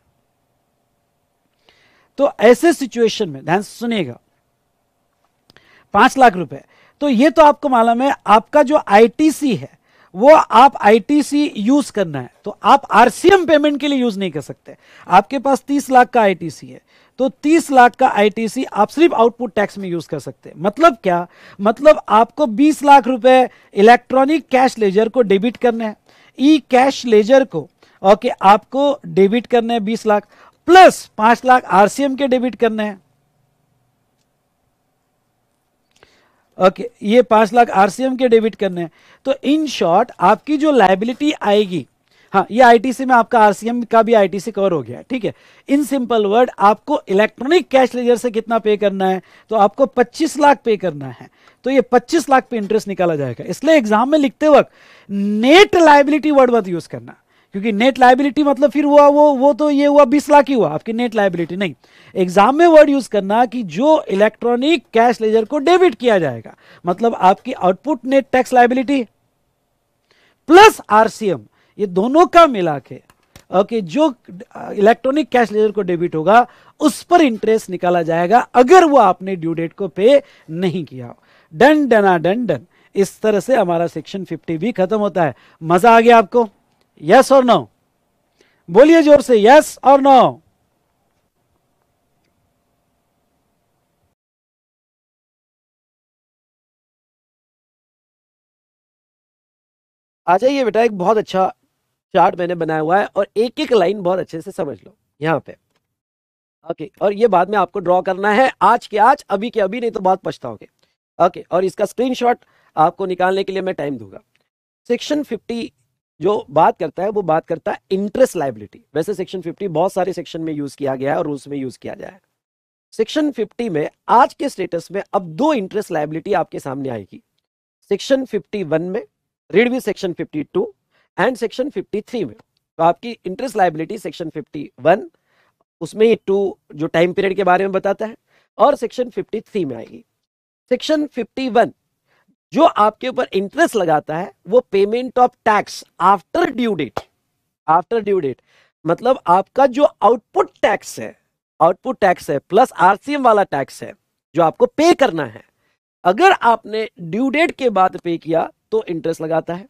तो ऐसे सिचुएशन में ध्यान सुनिएगा पांच लाख रुपए तो ये तो आपको मालूम है आपका जो आईटीसी है वो आप आईटीसी यूज करना है तो आप आरसीएम पेमेंट के लिए यूज नहीं कर सकते आपके पास तीस लाख का आईटीसी है तो 30 लाख का आईटीसी आप सिर्फ आउटपुट टैक्स में यूज कर सकते हैं मतलब क्या मतलब आपको 20 लाख रुपए इलेक्ट्रॉनिक कैश लेजर को डेबिट करना है ई कैश लेजर को ओके आपको डेबिट करना है 20 लाख प्लस 5 लाख आरसीएम के डेबिट करना है ओके okay, ये पांच लाख आरसीएम के डेबिट करने हैं तो इन शॉर्ट आपकी जो लाइबिलिटी आएगी हाँ ये आईटीसी में आपका आरसीएम का भी आईटीसी कवर हो गया ठीक है इन सिंपल वर्ड आपको इलेक्ट्रॉनिक कैश लेजर से कितना पे करना है तो आपको 25 लाख पे करना है तो ये 25 लाख पे इंटरेस्ट निकाला जाएगा इसलिए एग्जाम में लिखते वक्त नेट लाइबिलिटी वर्ड मत यूज करना क्योंकि नेट लाइबिलिटी मतलब फिर हुआ वो वो तो ये हुआ बीस लाख ही हुआ आपकी नेट लाइबिलिटी नहीं एग्जाम में वर्ड यूज करना कि जो इलेक्ट्रॉनिक कैश लेजर को डेबिट किया जाएगा मतलब आपकी output net tax liability plus RCM ये दोनों का मिला के ओके जो इलेक्ट्रॉनिक कैश लेजर को डेबिट होगा उस पर इंटरेस्ट निकाला जाएगा अगर वो आपने ड्यू डेट को पे नहीं किया डन डना डन डन इस तरह से हमारा सेक्शन 50 भी खत्म होता है मजा आ गया आपको यस और नो बोलिए जोर से यस और नो आ जाइए बेटा एक बहुत अच्छा चार्ट मैंने बनाया हुआ है और एक एक लाइन बहुत अच्छे से समझ लो यहाँ पे ओके और ये बाद में आपको ड्रॉ करना है आज के आज अभी के अभी नहीं तो बहुत पछताओगे ओके और इसका स्क्रीनशॉट आपको निकालने के लिए मैं टाइम दूंगा सेक्शन फिफ्टी जो बात करता है वो बात करता है इंटरेस्ट लाइबिलिटी वैसे सेक्शन 50 बहुत सारे सेक्शन में यूज किया गया है और रूल्स में यूज किया जाएगा सेक्शन 50 में आज के स्टेटस में अब दो इंटरेस्ट लाइबिलिटी आपके सामने आएगी सेक्शन 51 में रीड भी सेक्शन 52 एंड सेक्शन 53 में तो आपकी इंटरेस्ट लाइबिलिटी सेक्शन फिफ्टी उसमें टू जो टाइम पीरियड के बारे में बताता है और सेक्शन फिफ्टी में आएगी सेक्शन फिफ्टी जो आपके ऊपर इंटरेस्ट लगाता है वो payment of tax after due date after due date मतलब आपका जो आउटपुट टैक्स है आउटपुट टैक्स है प्लस आरसीएम वाला टैक्स है जो आपको पे करना है अगर आपने ड्यू डेट के बाद पे किया तो इंटरेस्ट लगाता है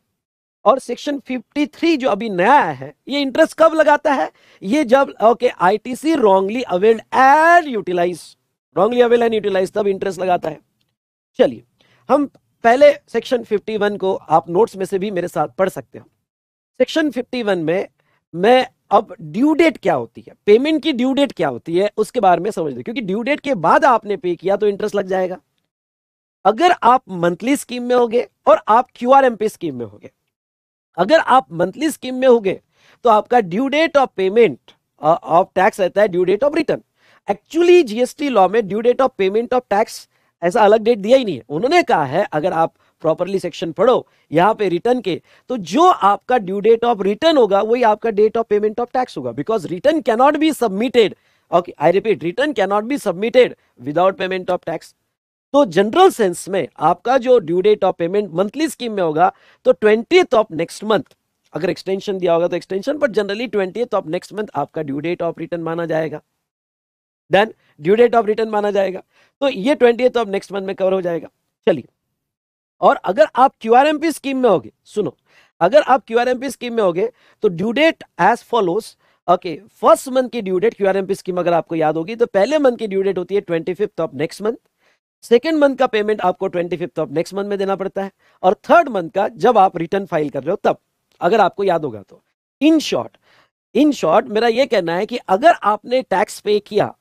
और सेक्शन 53 जो अभी नया आया है ये इंटरेस्ट कब लगाता है ये जब okay ITC wrongly availed and utilise wrongly avail and utilise तब इंटरेस्ट लगाता है चलिए हम पहले सेक्शन 51 को आप नोट्स में से भी मेरे साथ पढ़ सकते हो सेक्शन 51 में मैं अब ड्यू डेट क्या होती है पेमेंट की ड्यू डेट क्या होती है उसके बारे में समझ दो क्योंकि ड्यू डेट के बाद आपने पे किया तो इंटरेस्ट लग जाएगा अगर आप मंथली स्कीम में होगे और आप क्यू आर एम स्कीम में होगे अगर आप मंथली स्कीम में होगे तो आपका due date of payment of tax रहता है due date of return actually GST law में due date of payment of tax ऐसा अलग डेट दिया ही नहीं है उन्होंने कहा है अगर आप प्रॉपरली सेक्शन पढ़ो यहाँ पे रिटर्न के तो जो आपका ड्यू डेट ऑफ रिटर्न होगा वही आपका date of payment of tax होगा because return cannot be submitted okay I repeat return cannot be submitted without payment of tax तो जनरल सेंस में आपका जो due date of payment monthly scheme में होगा तो ट्वेंटी ऑफ नेक्स्ट मंथ अगर extension दिया होगा तो extension but generally twenty of next month आपका ड्यू डेट ऑफ रिटर्न माना जाएगा then due date of return माना जाएगा तो ये ट्वेंटी तो नेक्स्ट मंथ में कवर हो जाएगा चलिए और अगर आप क्यू स्कीम में होगे सुनो अगर आप क्यू स्कीम में होगे तो due date as follows okay first month की ड्यू डेट क्यू स्कीम अगर आपको याद होगी तो पहले मंथ की ड्यू डेट होती है twenty fifth of next month second month का पेमेंट आपको twenty fifth of next month में देना पड़ता है और थर्ड मंथ का जब आप रिटर्न फाइल कर रहे हो तब अगर आपको याद होगा तो इन शॉर्ट इन शॉर्ट मेरा यह कहना है कि अगर आपने टैक्स पे किया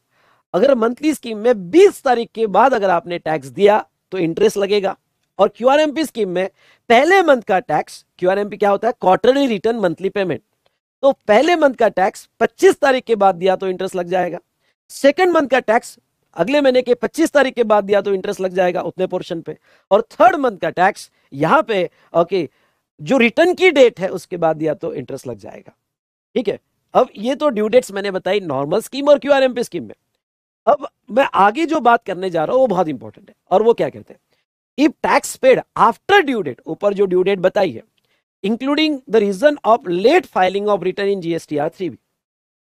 अगर मंथली स्कीम में 20 तारीख के बाद अगर आपने टैक्स दिया तो इंटरेस्ट लगेगा और क्यू आर स्कीम में पहले मंथ का टैक्स क्यू आर क्या होता है क्वार्टरली रिटर्न मंथली पेमेंट तो पहले मंथ का टैक्स 25 तारीख के बाद दिया तो इंटरेस्ट लग जाएगा सेकेंड मंथ का टैक्स अगले महीने के 25 तारीख के बाद दिया तो इंटरेस्ट लग जाएगा उतने पोर्शन पे और थर्ड मंथ का टैक्स यहाँ पे ओके जो रिटर्न की डेट है उसके बाद दिया तो इंटरेस्ट लग जाएगा ठीक है अब ये तो ड्यू डेट्स मैंने बताई नॉर्मल स्कीम और क्यू स्कीम में अब मैं आगे जो बात करने जा रहा हूं वो बहुत इंपॉर्टेंट है और वो क्या कहते हैं if tax paid after due date ऊपर जो ड्यू डेट बताई है including the reason of late filing of return in GST R three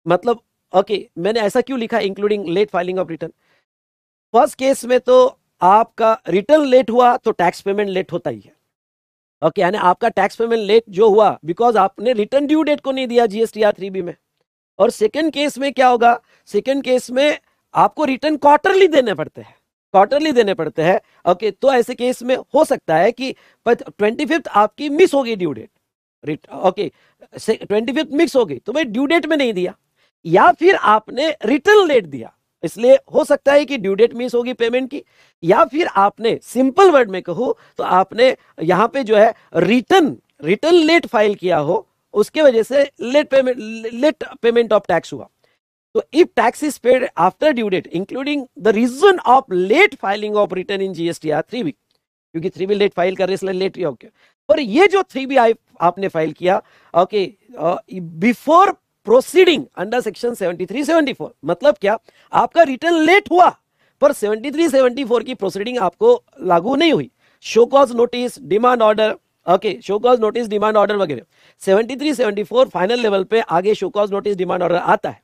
मतलब ओके okay, मैंने ऐसा क्यों लिखा including late filing of return first case में तो आपका रिटर्न लेट हुआ तो टैक्स पेमेंट लेट होता ही है ओके okay, यानी आपका टैक्स पेमेंट लेट जो हुआ बिकॉज आपने रिटर्न ड्यू डेट को नहीं दिया जीएसटी आर थ्री बी में और सेकेंड केस में क्या होगा सेकेंड केस में आपको रिटर्न क्वार्टरली देने पड़ते हैं क्वार्टरली देने पड़ते हैं ओके तो ऐसे केस में हो सकता है कि ट्वेंटी फिफ्थ आपकी मिस हो गई due date okay twenty fifth miss हो गई तो भाई ड्यू डेट में नहीं दिया या फिर आपने रिटर्न लेट दिया इसलिए हो सकता है कि ड्यू डेट मिस होगी पेमेंट की या फिर आपने सिंपल वर्ड में कहूँ तो आपने यहाँ पे जो है रिटर्न रिटर्न लेट फाइल किया हो उसके वजह से late payment late payment of tax हुआ तो if tax is paid after due date including the reason of late filing of return in GST R three B क्योंकि थ्री बी लेट फाइल कर रहे इसलिए लेट हो गया पर ये जो थ्री बी आई आपने फाइल किया okay before proceeding under section three seventy four मतलब क्या आपका रिटर्न लेट हुआ पर सेवेंटी थ्री सेवेंटी फोर की प्रोसीडिंग आपको लागू नहीं हुई show cause notice demand order okay show cause notice demand order वगैरह seventy seventy four final level पे आगे show cause notice demand order आता है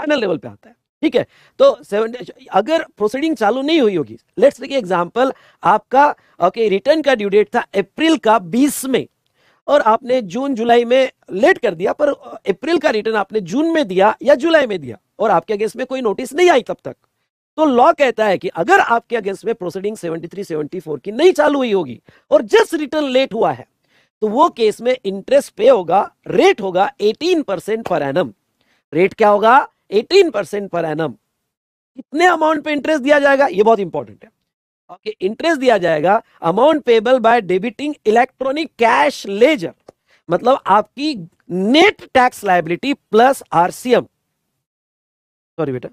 फाइनल लेवल पे आता है ठीक है तो सेवन अगर प्रोसीडिंग चालू नहीं हुई होगी लेट्स देखिए एग्जाम्पल आपका ओके रिटर्न का ड्यू डेट था अप्रैल का बीस में और आपने जून जुलाई में लेट कर दिया पर अप्रैल uh, का रिटर्न आपने जून में दिया या जुलाई में दिया और आपके अगेंस्ट में कोई नोटिस नहीं आई तब तक तो लॉ कहता है कि अगर आपके अगेंस्ट में प्रोसीडिंग 73 74 की नहीं चालू हुई होगी और जस्ट रिटर्न लेट हुआ है तो वो केस में इंटरेस्ट पे होगा रेट होगा 18 परसेंट पर एनम रेट क्या होगा एटीन परसेंट पर एनम कितने अमाउंट पे इंटरेस्ट दिया जाएगा ये बहुत इंपॉर्टेंट है ओके okay, इंटरेस्ट दिया जाएगा amount payable by debiting electronic cash ledger मतलब आपकी net tax liability plus RCM sorry बेटा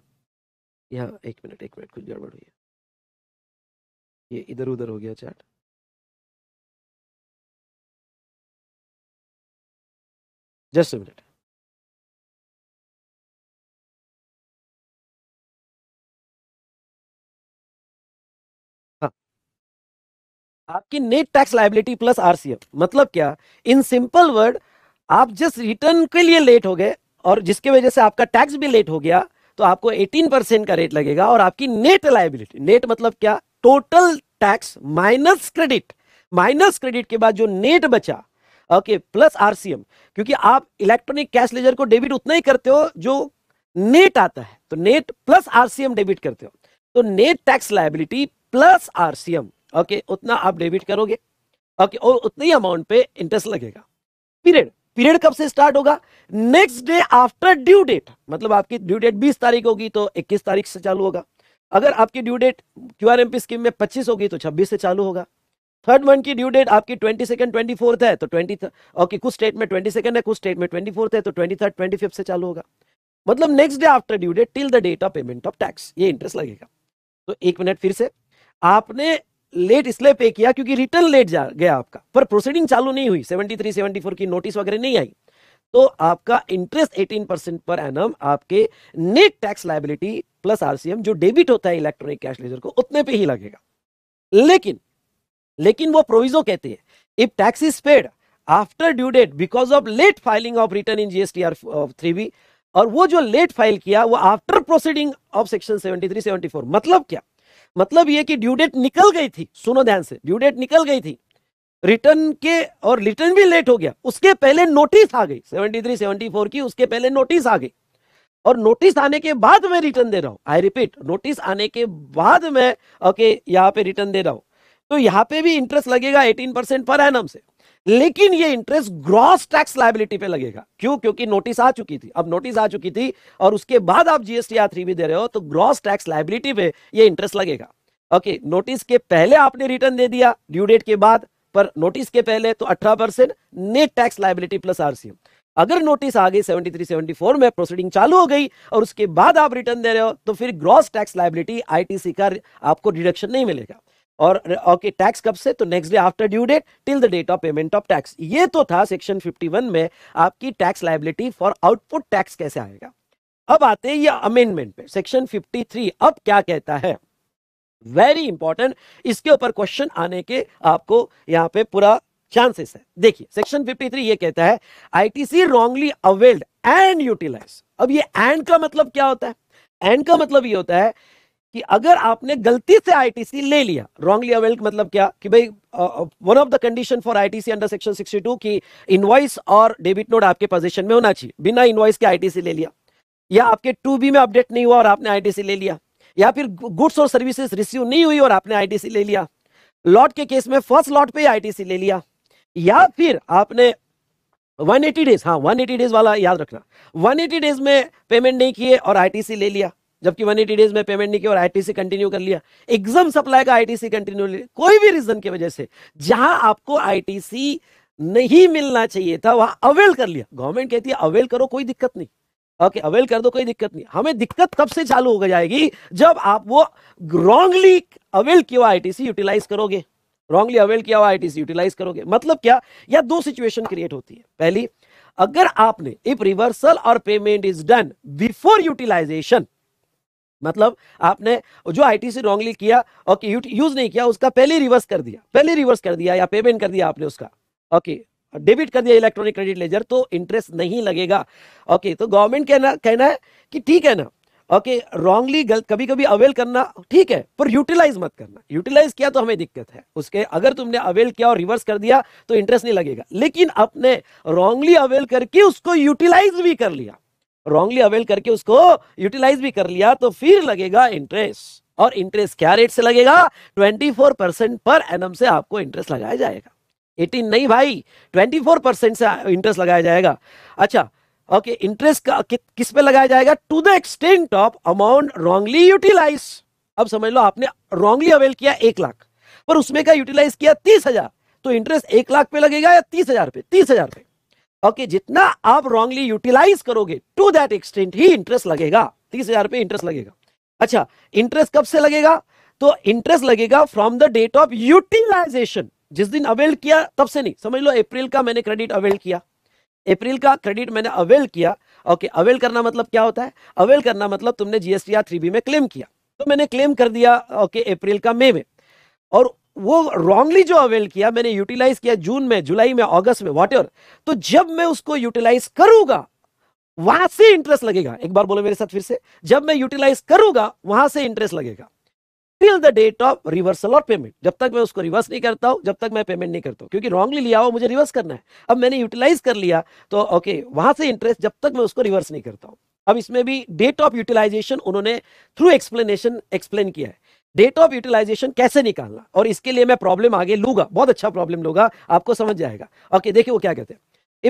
यहाँ एक मिनट एक मिनट कुछ गड़बड़ हुई है ये इधर उधर हो गया चैट जस्ट मिनट आपकी net tax liability plus RCF मतलब क्या इन सिंपल वर्ड आप जिस रिटर्न के लिए लेट हो गए और जिसके वजह से आपका टैक्स भी लेट हो गया तो आपको 18 परसेंट का रेट लगेगा और आपकी नेट लाइबिलिटी नेट मतलब क्या total tax minus credit minus credit के बाद जो नेट बचा ओके प्लस आरसीएम क्योंकि आप इलेक्ट्रॉनिक कैश लेजर को डेबिट उतना ही करते हो जो नेट आता है तो नेट प्लस आरसीएम डेबिट करते हो तो net tax liability plus RCM okay उतना आप डेबिट करोगे ओके और उतने ही अमाउंट पे इंटरेस्ट लगेगा पीरियड पीरियड कब से स्टार्ट होगा next day after due date मतलब आपकी ड्यू डेट 20 तारीख होगी तो 21 तारीख से चालू होगा अगर आपकी due date Q R scheme में 25 होगी तो 26 से चालू होगा थर्ड मंथ की ड्यू डेट आपकी ट्वेंटी सेकेंड ट्वेंटी फोर्थ है तो ट्वेंटी ओके कुछ स्टेट में ट्वेंटी सेकंड है कुछ स्टेट में ट्वेंटी है तो ट्वेंटी थर्ड से चालू होगा मतलब next day after due date till the date of payment of tax ये इंटरेस्ट लगेगा तो एक मिनट फिर से आपने लेट इसलिए पे किया क्योंकि रिटर्न लेट जा गया आपका पर प्रोसीडिंग चालू नहीं हुई 73 74 की नोटिस वगैरह नहीं आई तो आपका इंटरेस्ट 18 परसेंट पर एन आपके net tax liability plus RCM जो डेबिट होता है इलेक्ट्रॉनिक कैश लेजर को उतने पे ही लगेगा लेकिन लेकिन वो प्रोविजो कहते हैं if tax is paid after due date because of late filing of return in GST three B और वो जो लेट फाइल किया वो after proceeding of section seventy three मतलब क्या मतलब ये कि ड्यू डेट निकल गई थी सुनो ध्यान से ड्यू डेट निकल गई थी रिटर्न के और रिटर्न भी लेट हो गया उसके पहले नोटिस आ गई 73 74 की उसके पहले नोटिस आ गई और नोटिस आने के बाद मैं रिटर्न दे रहा हूँ आई रिपीट नोटिस आने के बाद मैं ओके okay, यहाँ पे रिटर्न दे रहा हूँ तो यहाँ पे भी इंटरेस्ट लगेगा 18 परसेंट पर एनम से लेकिन ये इंटरेस्ट ग्रॉस टैक्स लाइबिलिटी पे लगेगा क्यों क्योंकि नोटिस आ चुकी थी अब नोटिस आ चुकी थी और उसके बाद आप जीएसटी आर भी दे रहे हो तो ग्रॉस टैक्स लाइबिलिटी पे ये इंटरेस्ट लगेगा ओके okay, नोटिस के पहले आपने रिटर्न दे दिया ड्यू डेट के बाद पर नोटिस के पहले तो अठारह percent net tax liability plus RCM अगर नोटिस आ गई 73 74 में प्रोसीडिंग चालू हो गई और उसके बाद आप रिटर्न दे रहे हो तो फिर ग्रॉस टैक्स लाइबिलिटी आईटीसी का आपको डिडक्शन नहीं मिलेगा और ओके टैक्स कब से तो next day after due date till the date of payment of tax ये तो था सेक्शन 51 में आपकी tax liability for output tax कैसे आएगा अब आते हैं ये अमेंडमेंट पे सेक्शन 53 अब क्या कहता है वेरी इंपॉर्टेंट इसके ऊपर क्वेश्चन आने के आपको यहाँ पे पूरा चांसेस है देखिए सेक्शन 53 ये कहता है ITC wrongly availed and utilise अब ये एंड का मतलब क्या होता है एंड का मतलब ये होता है कि अगर आपने गलती से आईटीसी ले लिया रॉन्गली अवेल मतलब क्या कि भाई one of the condition for ITC under section 62 की इनवॉइस और डेबिट नोट आपके पोजीशन में होना चाहिए बिना इनवॉइस के आईटीसी ले लिया या आपके टू बी में अपडेट नहीं हुआ और आपने आईटीसी ले लिया या फिर गुड्स और सर्विसेज रिसीव नहीं हुई और आपने आईटीसी ले लिया लॉट के केस में फर्स्ट लॉट पे आईटीसी ले लिया या फिर आपने 180 डेज हाँ 180 डेज वाला याद रखना 180 डेज में पेमेंट नहीं किए और आईटीसी ले लिया जबकि 180 डेज में पेमेंट नहीं किया और आईटीसी कंटिन्यू कर लिया एग्जाम सप्लाई का आईटीसी कंटिन्यू कोई भी रीजन की वजह से जहां आपको आईटीसी नहीं मिलना चाहिए था वहां अवेल कर लिया गवर्नमेंट कहती है अवेल करो कोई दिक्कत नहीं ओके okay, अवेल कर दो कोई दिक्कत नहीं हमें दिक्कत कब से चालू हो जाएगी जब आप वो रॉन्गली अवेल किया हुआ आई यूटिलाइज करोगे रॉन्गली अवेल किया हुआ आई यूटिलाइज करोगे मतलब क्या या दो सिचुएशन क्रिएट होती है पहली अगर आपने इफ रिवर्सल और payment is done before utilisation मतलब आपने जो से रॉन्गली किया और यूज नहीं किया उसका पहले रिवर्स कर दिया पहले रिवर्स कर दिया या पेमेंट कर दिया आपने उसका ओके डेबिट कर दिया इलेक्ट्रॉनिक क्रेडिट लेजर तो इंटरेस्ट नहीं लगेगा ओके तो गवर्नमेंट कहना कहना है कि ठीक है ना ओके रॉन्गली गलत कभी कभी अवेल करना ठीक है पर यूटिलाइज मत करना यूटिलाइज किया तो हमें दिक्कत है उसके अगर तुमने अवेल किया और रिवर्स कर दिया तो इंटरेस्ट नहीं लगेगा लेकिन आपने रॉन्गली अवेल करके उसको यूटिलाइज भी कर लिया रॉन्गली अवेल करके उसको यूटिलाइज भी कर लिया तो फिर लगेगा इंटरेस्ट और इंटरेस्ट क्या रेट से लगेगा 24 परसेंट पर एन से आपको इंटरेस्ट लगाया जाएगा 18 नहीं भाई 24 परसेंट से इंटरेस्ट लगाया जाएगा अच्छा ओके इंटरेस्ट का कि, किस पे लगाया जाएगा to the extent of amount wrongly utilise अब समझ लो आपने रॉन्गली अवेल किया एक लाख पर उसमें का यूटिलाइज किया तीस तो इंटरेस्ट एक लाख पे लगेगा या तीस पे तीस पे ओके जितना आप रॉन्गली यूटिलाइज करोगे टू दैट एक्सटेंट ही इंटरेस्ट लगेगा तीस हजार रुपये इंटरेस्ट लगेगा अच्छा इंटरेस्ट कब से लगेगा तो इंटरेस्ट लगेगा from the date of utilisation जिस दिन अवेल किया तब से नहीं समझ लो अप्रैल का मैंने क्रेडिट अवेल किया अप्रैल का क्रेडिट मैंने अवेल किया ओके अवेल करना मतलब क्या होता है अवेल करना मतलब तुमने जीएसटी या थ्री में क्लेम किया तो मैंने क्लेम कर दिया ओके अप्रैल का मई में और वो रॉन्गली जो अवेल किया मैंने यूटिलाइज किया जून में जुलाई में अगस्त में वॉट तो जब मैं उसको यूटिलाइज करूंगा वहां से इंटरेस्ट लगेगा एक बार बोलो मेरे साथ फिर से जब मैं यूटिलाइज करूंगा वहां से इंटरेस्ट लगेगा till the date of reversal और पेमेंट जब तक मैं उसको रिवर्स नहीं करता हूं जब तक मैं पेमेंट नहीं करता हूं क्योंकि रॉन्गली लिया हुआ मुझे रिवर्स करना है अब मैंने यूटिलाइज कर लिया तो ओके okay, वहां से इंटरेस्ट जब तक मैं उसको रिवर्स नहीं करता हूं अब इसमें भी डेट ऑफ यूटिलाइजेशन उन्होंने थ्रू एक्सप्लेनेशन एक्सप्लेन किया है डेट ऑफ यूटिलाइजेशन कैसे निकालना और इसके लिए मैं प्रॉब्लम आगे लूंगा बहुत अच्छा प्रॉब्लम लूंगा आपको समझ जाएगा ओके देखिए वो क्या कहते हैं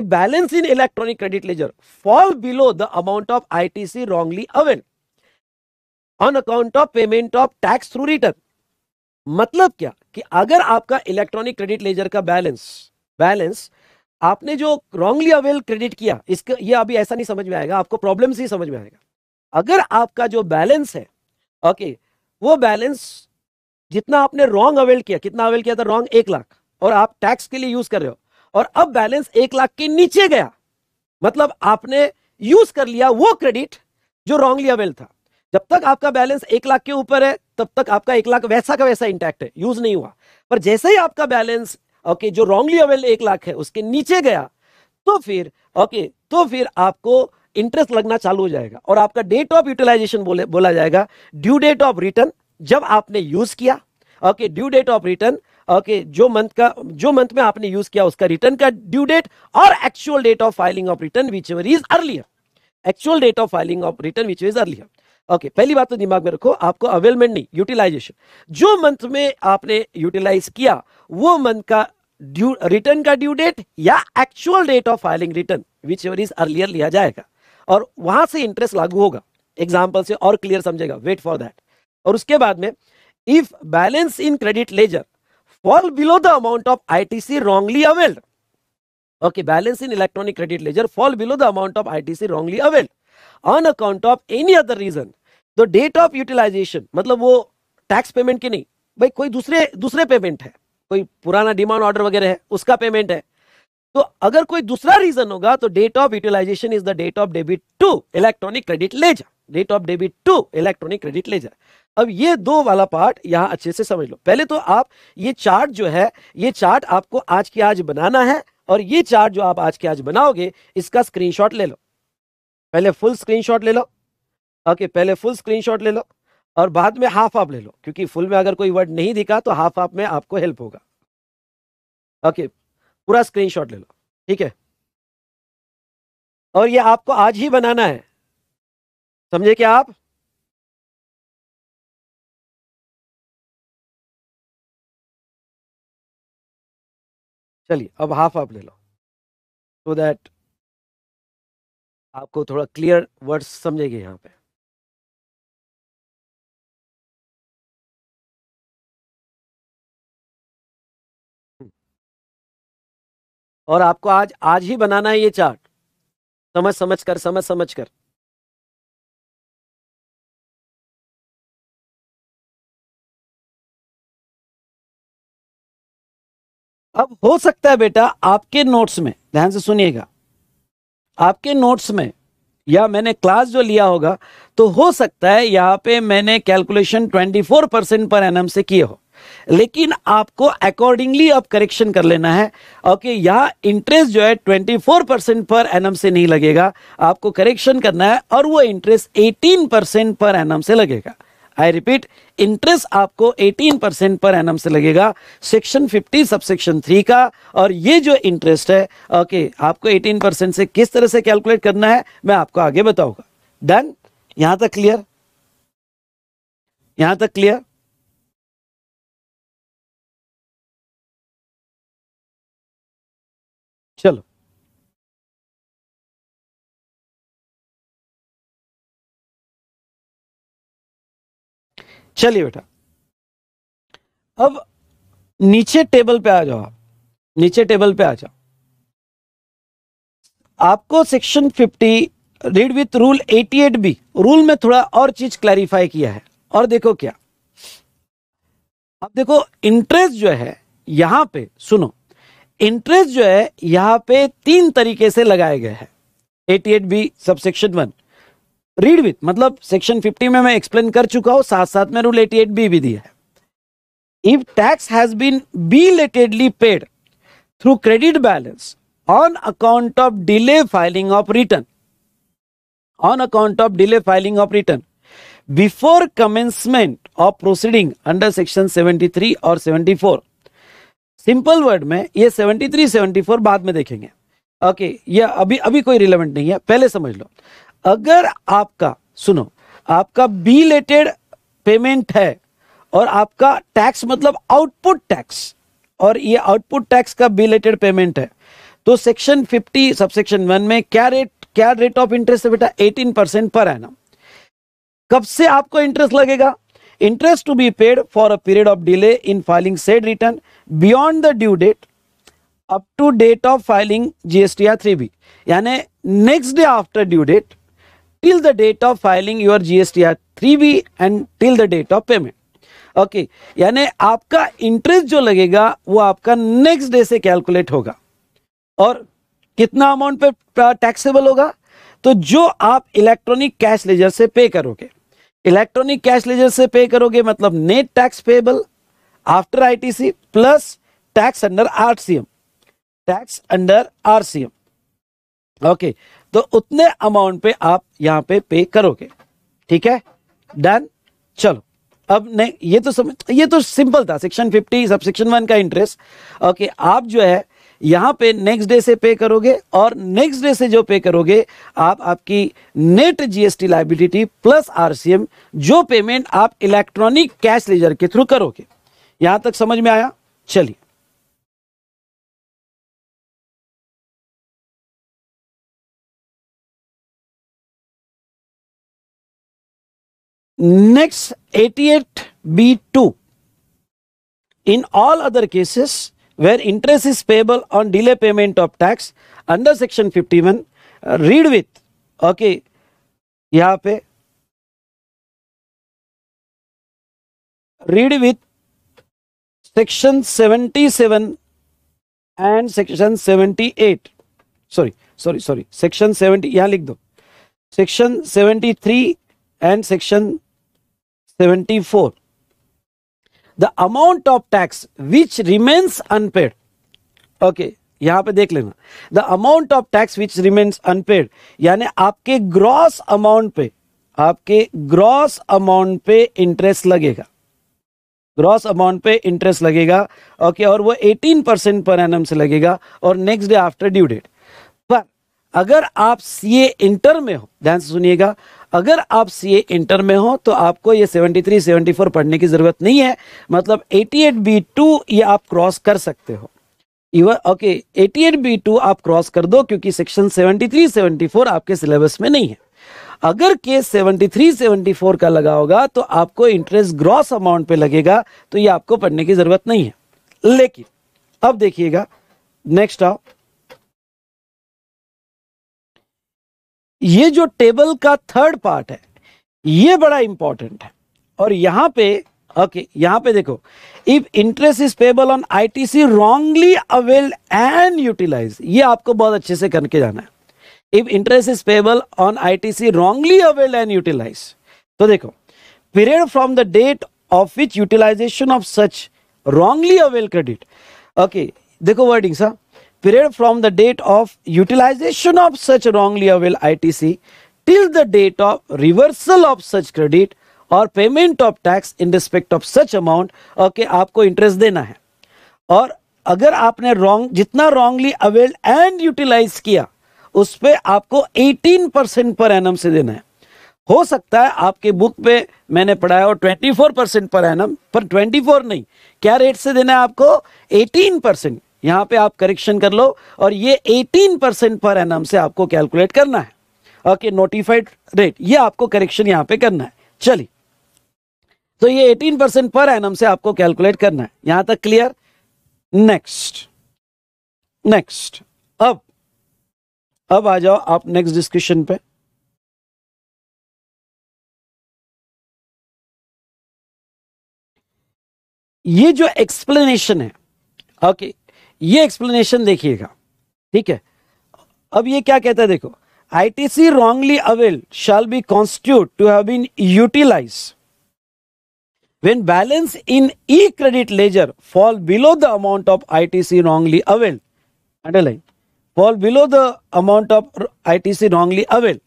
a balance in electronic credit ledger fall below the amount of ITC wrongly अवेन on account of payment of tax through return मतलब क्या कि अगर आपका इलेक्ट्रॉनिक क्रेडिट लेजर का बैलेंस बैलेंस आपने जो रॉन्गली अवेल क्रेडिट किया इसका ये अभी ऐसा नहीं समझ में आएगा आपको प्रॉब्लम ही समझ में आएगा अगर आपका जो बैलेंस है ओके okay, वो बैलेंस जितना आपने रॉन्ग अवेल किया कितना अवेल किया था रॉन्ग एक लाख और आप टैक्स के लिए यूज कर रहे हो और अब बैलेंस एक लाख के नीचे गया मतलब आपने यूज कर लिया वो क्रेडिट जो रॉन्गली अवेल था जब तक आपका बैलेंस एक लाख के ऊपर है तब तक आपका एक लाख वैसा का वैसा इंटैक्ट है यूज नहीं हुआ पर जैसे ही आपका बैलेंस ओके जो रॉन्गली अवेल एक लाख है उसके नीचे गया तो फिर ओके तो फिर आपको इंटरेस्ट लगना चालू हो जाएगा और आपका डेट ऑफ यूटिलाइजेशन बोला जाएगा ड्यू डेट ऑफ रिटर्न जब आपने यूज किया okay due date of return okay जो मंथ का जो मंथ में आपने यूज किया उसका रिटर्न का ड्यू डेट और actual date of filing of return whichever is earlier actual date of filing of return which is earlier okay पहली बात तो दिमाग में रखो आपको अवेलमेंट नहीं यूटिलाइजेशन जो मंथ में आपने यूटिलाइज किया वो मंथ का ड्यू रिटर्न का ड्यू डेट या actual date of filing return whichever is earlier लिया जाएगा और वहां से इंटरेस्ट लागू होगा एग्जाम्पल से और क्लियर समझेगा वेट फॉर दैट और उसके बाद में if balance in credit ledger fall below the amount of ITC wrongly availed okay balance in electronic credit ledger fall below the amount of itc wrongly availed on account of any other reason the date of utilisation मतलब वो tax payment की नहीं भाई कोई दूसरे दूसरे payment है कोई पुराना डिमांड ऑर्डर वगैरह है उसका पेमेंट है तो अगर कोई दूसरा रीजन होगा तो date of utilisation is the date of debit to electronic credit ledger date of debit to electronic credit ledger अब ये दो वाला पार्ट यहाँ अच्छे से समझ लो पहले तो आप ये चार्ट जो है ये चार्ट आपको आज की आज बनाना है और ये चार्ट जो आप आज के आज बनाओगे इसका स्क्रीनशॉट ले लो पहले फुल स्क्रीनशॉट ले लो ओके पहले फुल स्क्रीनशॉट ले लो और बाद में हाफ आप ले लो क्योंकि फुल में अगर कोई वर्ड नहीं दिखा तो हाफ आप में आपको हेल्प होगा ओके पूरा स्क्रीनशॉट ले लो ठीक है और ये आपको आज ही बनाना है समझे क्या आप चलिए अब हाफ आप ले लो सो so दैट आपको थोड़ा क्लियर वर्ड्स समझेगी यहाँ पे और आपको आज आज ही बनाना है ये चार्ट समझ समझ कर समझ समझ कर अब हो सकता है बेटा आपके नोट्स में ध्यान से सुनिएगा आपके नोट्स में या मैंने क्लास जो लिया होगा तो हो सकता है यहां पे मैंने कैलकुलेशन 24 परसेंट पर एनएम से किए हो लेकिन आपको अकॉर्डिंगली आप करेक्शन कर लेना है ओके यहाँ इंटरेस्ट जो है 24 परसेंट पर एनम से नहीं लगेगा आपको करेक्शन करना है और वो इंटरेस्ट 18 परसेंट पर एनम से लगेगा आई रिपीट इंटरेस्ट आपको 18 परसेंट पर एनम से लगेगा सेक्शन 50 सब सेक्शन थ्री का और ये जो इंटरेस्ट है ओके okay, आपको 18 परसेंट से किस तरह से कैलकुलेट करना है मैं आपको आगे बताऊंगा डन यहां तक क्लियर यहां तक क्लियर चलो चलिए बेटा अब नीचे टेबल पे आ जाओ आप नीचे टेबल पे आ जाओ आपको section 50 read with rule 88 B rule में थोड़ा और चीज क्लैरिफाई किया है और देखो क्या अब देखो इंटरेस्ट जो है यहां पे सुनो इंटरेस्ट जो है यहां पे तीन तरीके से लगाए गए हैं eighty eight B subsection one read with मतलब सेक्शन फिफ्टी में मैं एक्सप्लेन कर चुका हूं साथ साथ में रूल एटी एट बी भी दिया है if tax has been belatedly paid through credit balance on account of delay filing of return on account of delay filing of return before commencement of proceeding under section seventy three और seventy four simple word में ये 73 74 बाद में देखेंगे okay ये अभी अभी कोई रिलेवेंट नहीं है पहले समझ लो अगर आपका सुनो आपका बी लेटेड पेमेंट है और आपका टैक्स मतलब आउटपुट टैक्स और ये आउटपुट टैक्स का बी लेटेड पेमेंट है तो सेक्शन 50 सबसेक्शन वन में क्या रेट क्या रेट ऑफ इंटरेस्ट है बेटा 18 परसेंट पर है ना कब से आपको इंटरेस्ट लगेगा interest to be paid for a period of delay in filing said return beyond the due date up to date of filing GST R3B यानी next day after due date till the date of filing your GST R3B and till the date of payment okay okay, यानी आपका interest जो लगेगा वो आपका next day से calculate होगा और कितना अमाउंट पे टैक्सेबल होगा तो जो आप इलेक्ट्रॉनिक कैश लेजर से पे करोगे इलेक्ट्रॉनिक कैश लेजर से पे करोगे मतलब net tax payable after ITC plus tax under RCM tax under RCM okay तो उतने अमाउंट पे आप यहां पे पे करोगे ठीक है डन चलो अब नहीं ये तो समझ ये तो सिंपल था सेक्शन 50 सब सेक्शन वन का इंटरेस्ट ओके आप जो है यहां पे नेक्स्ट डे से पे करोगे और नेक्स्ट डे से जो पे करोगे आप आपकी net GST liability plus RCM जो पेमेंट आप इलेक्ट्रॉनिक कैश लेजर के थ्रू करोगे यहां तक समझ में आया चलिए next B two in all other cases where interest is payable on delay payment of tax under section 51 uh, read with okay यहाँ पे read with section 77 and section 78 sorry sorry sorry section 70 यहाँ लिख दो section 73 and section 74 the amount of tax which remains unpaid okay यहां पे देख लेना the amount of tax which remains unpaid यानी आपके ग्रॉस अमाउंट पे आपके ग्रॉस अमाउंट पे इंटरेस्ट लगेगा ग्रॉस अमाउंट पे इंटरेस्ट लगेगा ओके और वो 18 परसेंट पर एन से लगेगा और next day after due date पर अगर आप सीए इंटर में हो ध्यान से सुनिएगा अगर आप सी ए इंटर में हो तो आपको ये 73, 74 पढ़ने की ज़रूरत नहीं है मतलब 88 बी टू ये आप क्रॉस कर सकते हो इवन ओके 88 बी टू आप क्रॉस कर दो क्योंकि सेक्शन 73, 74 आपके सिलेबस में नहीं है अगर केस 73, 74 का लगा होगा तो आपको इंटरेस्ट ग्रॉस अमाउंट पे लगेगा तो ये आपको पढ़ने की ज़रूरत नहीं है लेकिन अब देखिएगा नेक्स्ट आओ ये जो टेबल का थर्ड पार्ट है ये बड़ा इंपॉर्टेंट है और यहां पे ओके okay, यहाँ पे देखो if interest is payable on ITC wrongly availed and utilise ये आपको बहुत अच्छे से करके जाना है if interest is payable on ITC wrongly availed and utilise तो देखो period from the date of which utilisation of such wrongly avail credit okay देखो वर्डिंग सा period from the date of utilization of such wrongly availed ITC till the date of reversal of such credit और payment of tax in respect of such amount okay आपको interest देना है और अगर आपने wrong जितना wrongly avail and utilise किया उस पर आपको 18 परसेंट पर एनम से देना है हो सकता है आपके बुक पे मैंने पढ़ाया और 24 परसेंट पर एनम पर 24 नहीं क्या रेट से देना है आपको 18 परसेंट यहां पे आप करेक्शन कर लो और ये 18 परसेंट पर एन से आपको कैलकुलेट करना है ओके नोटिफाइड रेट ये आपको करेक्शन यहां पे करना है चलिए तो ये 18 परसेंट पर एन से आपको कैलकुलेट करना है यहां तक क्लियर नेक्स्ट नेक्स्ट अब अब आ जाओ आप नेक्स्ट डिस्कशन पे ये जो एक्सप्लेनेशन है ओके okay, ये एक्सप्लेनेशन देखिएगा ठीक है अब ये क्या कहता है देखो ITC wrongly avail shall be constitute to have been utilise when balance in E credit ledger fall below the amount of I T C wrongly avail underline fall below the amount of I T C wrongly avail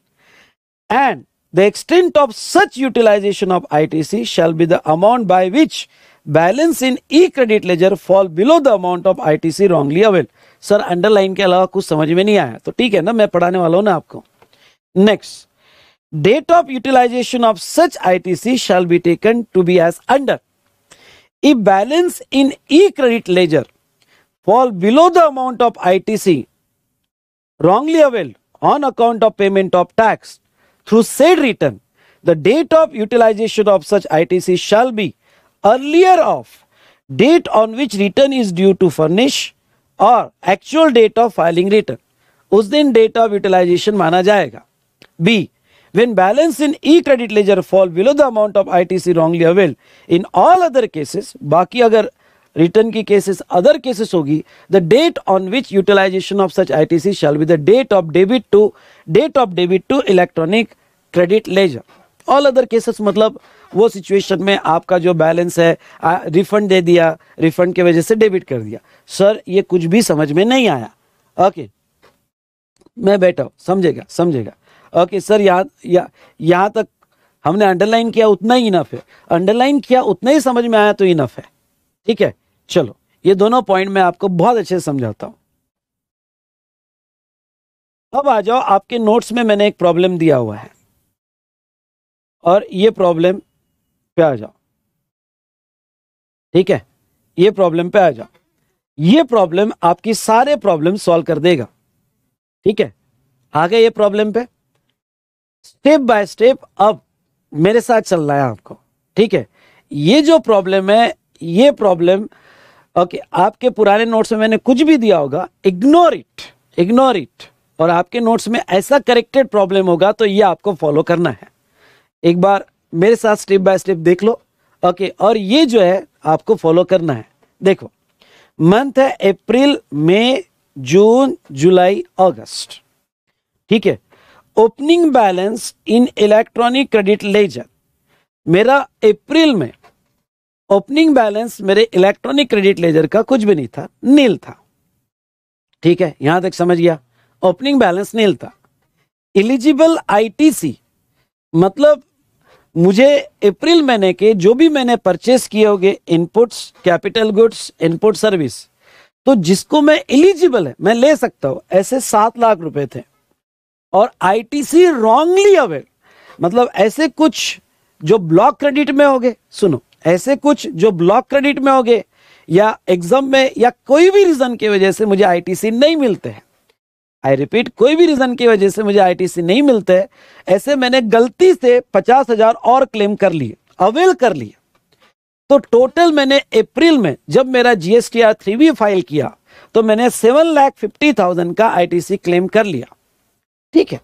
and the extent of such utilisation of I T C shall be the amount by which balance in E credit ledger fall below the amount of I T C wrongly avail sir underline के अलावा कुछ समझ में नहीं आया तो ठीक है ना मैं पढ़ाने वाला हूं ना आपको next date of utilisation of such I ITC shall be taken to be as under E balance in E credit ledger fall below the amount of I T C wrongly avail on account of payment of tax through said return the date of utilisation of such I T C shall be earlier of date on which return is due to furnish or actual date of filing return, उस दिन date of utilisation. माना जाएगा B. when balance in e credit ledger fall below the amount of itc wrongly availed in all other cases baki agar return ki cases other cases hogi the date on which utilization of such itc shall be the date of debit to date of debit to electronic credit ledger all other cases matlab वो situation में आपका जो balance है refund दे दिया refund के वजह से debit कर दिया सर ये कुछ भी समझ में नहीं आया ओके मैं बैठा हूँ समझेगा समझेगा ओके सर यहाँ यहाँ तक हमने अंडरलाइन किया उतना ही इनफ है अंडरलाइन किया उतना ही समझ में आया तो इनफ है ठीक है चलो ये दोनों पॉइंट मैं आपको बहुत अच्छे से समझाता हूँ अब आ जाओ आपके नोट्स में मैंने एक प्रॉब्लम दिया हुआ है और ये प्रॉब्लम पे आ जाओ ठीक है ये प्रॉब्लम पे आ जाओ ये प्रॉब्लम आपकी सारे प्रॉब्लम सॉल्व कर देगा ठीक है आ गए ये प्रॉब्लम पे स्टेप बाय स्टेप अब मेरे साथ रहा है आपको ठीक है ये जो प्रॉब्लम है ये प्रॉब्लम ओके आपके पुराने नोट्स में मैंने कुछ भी दिया होगा इग्नोर इट इग्नोर इट और आपके नोट्स में ऐसा करेक्टेड प्रॉब्लम होगा तो ये आपको फॉलो करना है एक बार मेरे साथ स्टेप बाय स्टेप देख लो ओके और ये जो है आपको फॉलो करना है देखो मंथ है अप्रैल मई जून जुलाई अगस्त ठीक है opening balance in electronic credit ledger मेरा अप्रैल में ओपनिंग बैलेंस मेरे इलेक्ट्रॉनिक क्रेडिट लेजर का कुछ भी नहीं था नील था ठीक है यहां तक समझ गया ओपनिंग बैलेंस नील था एलिजिबल आईटीसी मतलब मुझे अप्रैल महीने के जो भी मैंने परचेस किए होंगे inputs capital goods input service तो जिसको मैं एलिजिबल है मैं ले सकता हूं ऐसे सात लाख रुपए थे और आईटीसी रॉन्गली अवेयर मतलब ऐसे कुछ जो ब्लॉक क्रेडिट में हो गए सुनो ऐसे कुछ जो ब्लॉक क्रेडिट में हो गए या एग्जाम में या कोई भी रीजन की वजह से मुझे आईटीसी नहीं मिलते हैं आई रिपीट कोई भी रीजन की वजह से मुझे आईटीसी नहीं मिलते ऐसे मैंने गलती से पचास हजार और क्लेम कर लिए अवेल कर लिए तो टोटल मैंने अप्रैल में जब मेरा GST R three B file किया तो मैंने सेवन लाख फिफ्टी थाउजेंड का आईटीसी क्लेम कर लिया ठीक है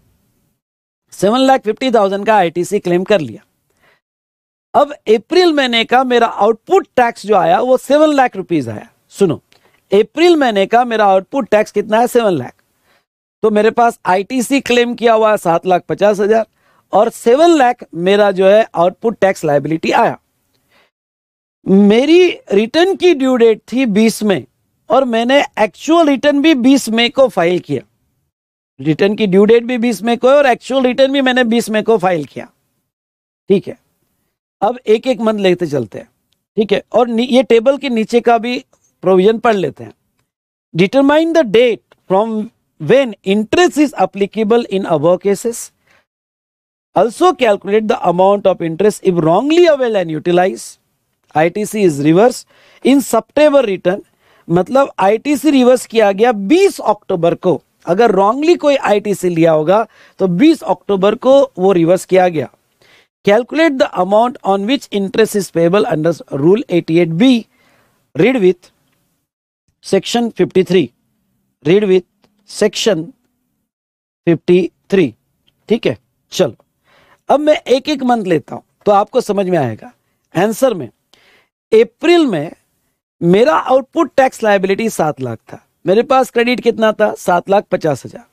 सेवन लाख फिफ्टी थाउजेंड का आईटीसी क्लेम कर लिया अब अप्रैल महीने का मेरा आउटपुट टैक्स जो आया वो सेवन लाख रुपीज आया सुनो अप्रैल महीने का मेरा आउटपुट टैक्स कितना है सेवन लाख तो मेरे पास आईटीसी क्लेम किया हुआ है सात लाख पचास हजार और सेवन लाख मेरा जो है आउटपुट टैक्स लाइबिलिटी आया मेरी रिटर्न की ड्यू डेट थी बीस में और मैंने एक्चुअल रिटर्न भी बीस मई को फाइल किया रिटर्न की ड्यू डेट भी बीस मई को है और एक्चुअल रिटर्न भी मैंने बीस मई को फाइल किया ठीक है अब एक एक मंथ लेते चलते हैं ठीक है और ये टेबल के नीचे का भी प्रोविजन पढ़ लेते हैं determine the date from when interest is applicable in above cases. Also calculate the amount of interest if wrongly avail and utilize ITC is reverse in September return. मतलब ITC रिवर्स किया गया 20 अक्टूबर को अगर wrongly कोई ITC लिया होगा तो 20 अक्टूबर को वो रिवर्स किया गया calculate the amount on which interest is payable under rule 88 B read with section 53 read with section 53 ठीक है चलो अब मैं एक एक मंथ लेता हूं तो आपको समझ में आएगा आंसर में अप्रैल में मेरा आउटपुट टैक्स लाइबिलिटी सात लाख था मेरे पास क्रेडिट कितना था सात लाख पचास हजार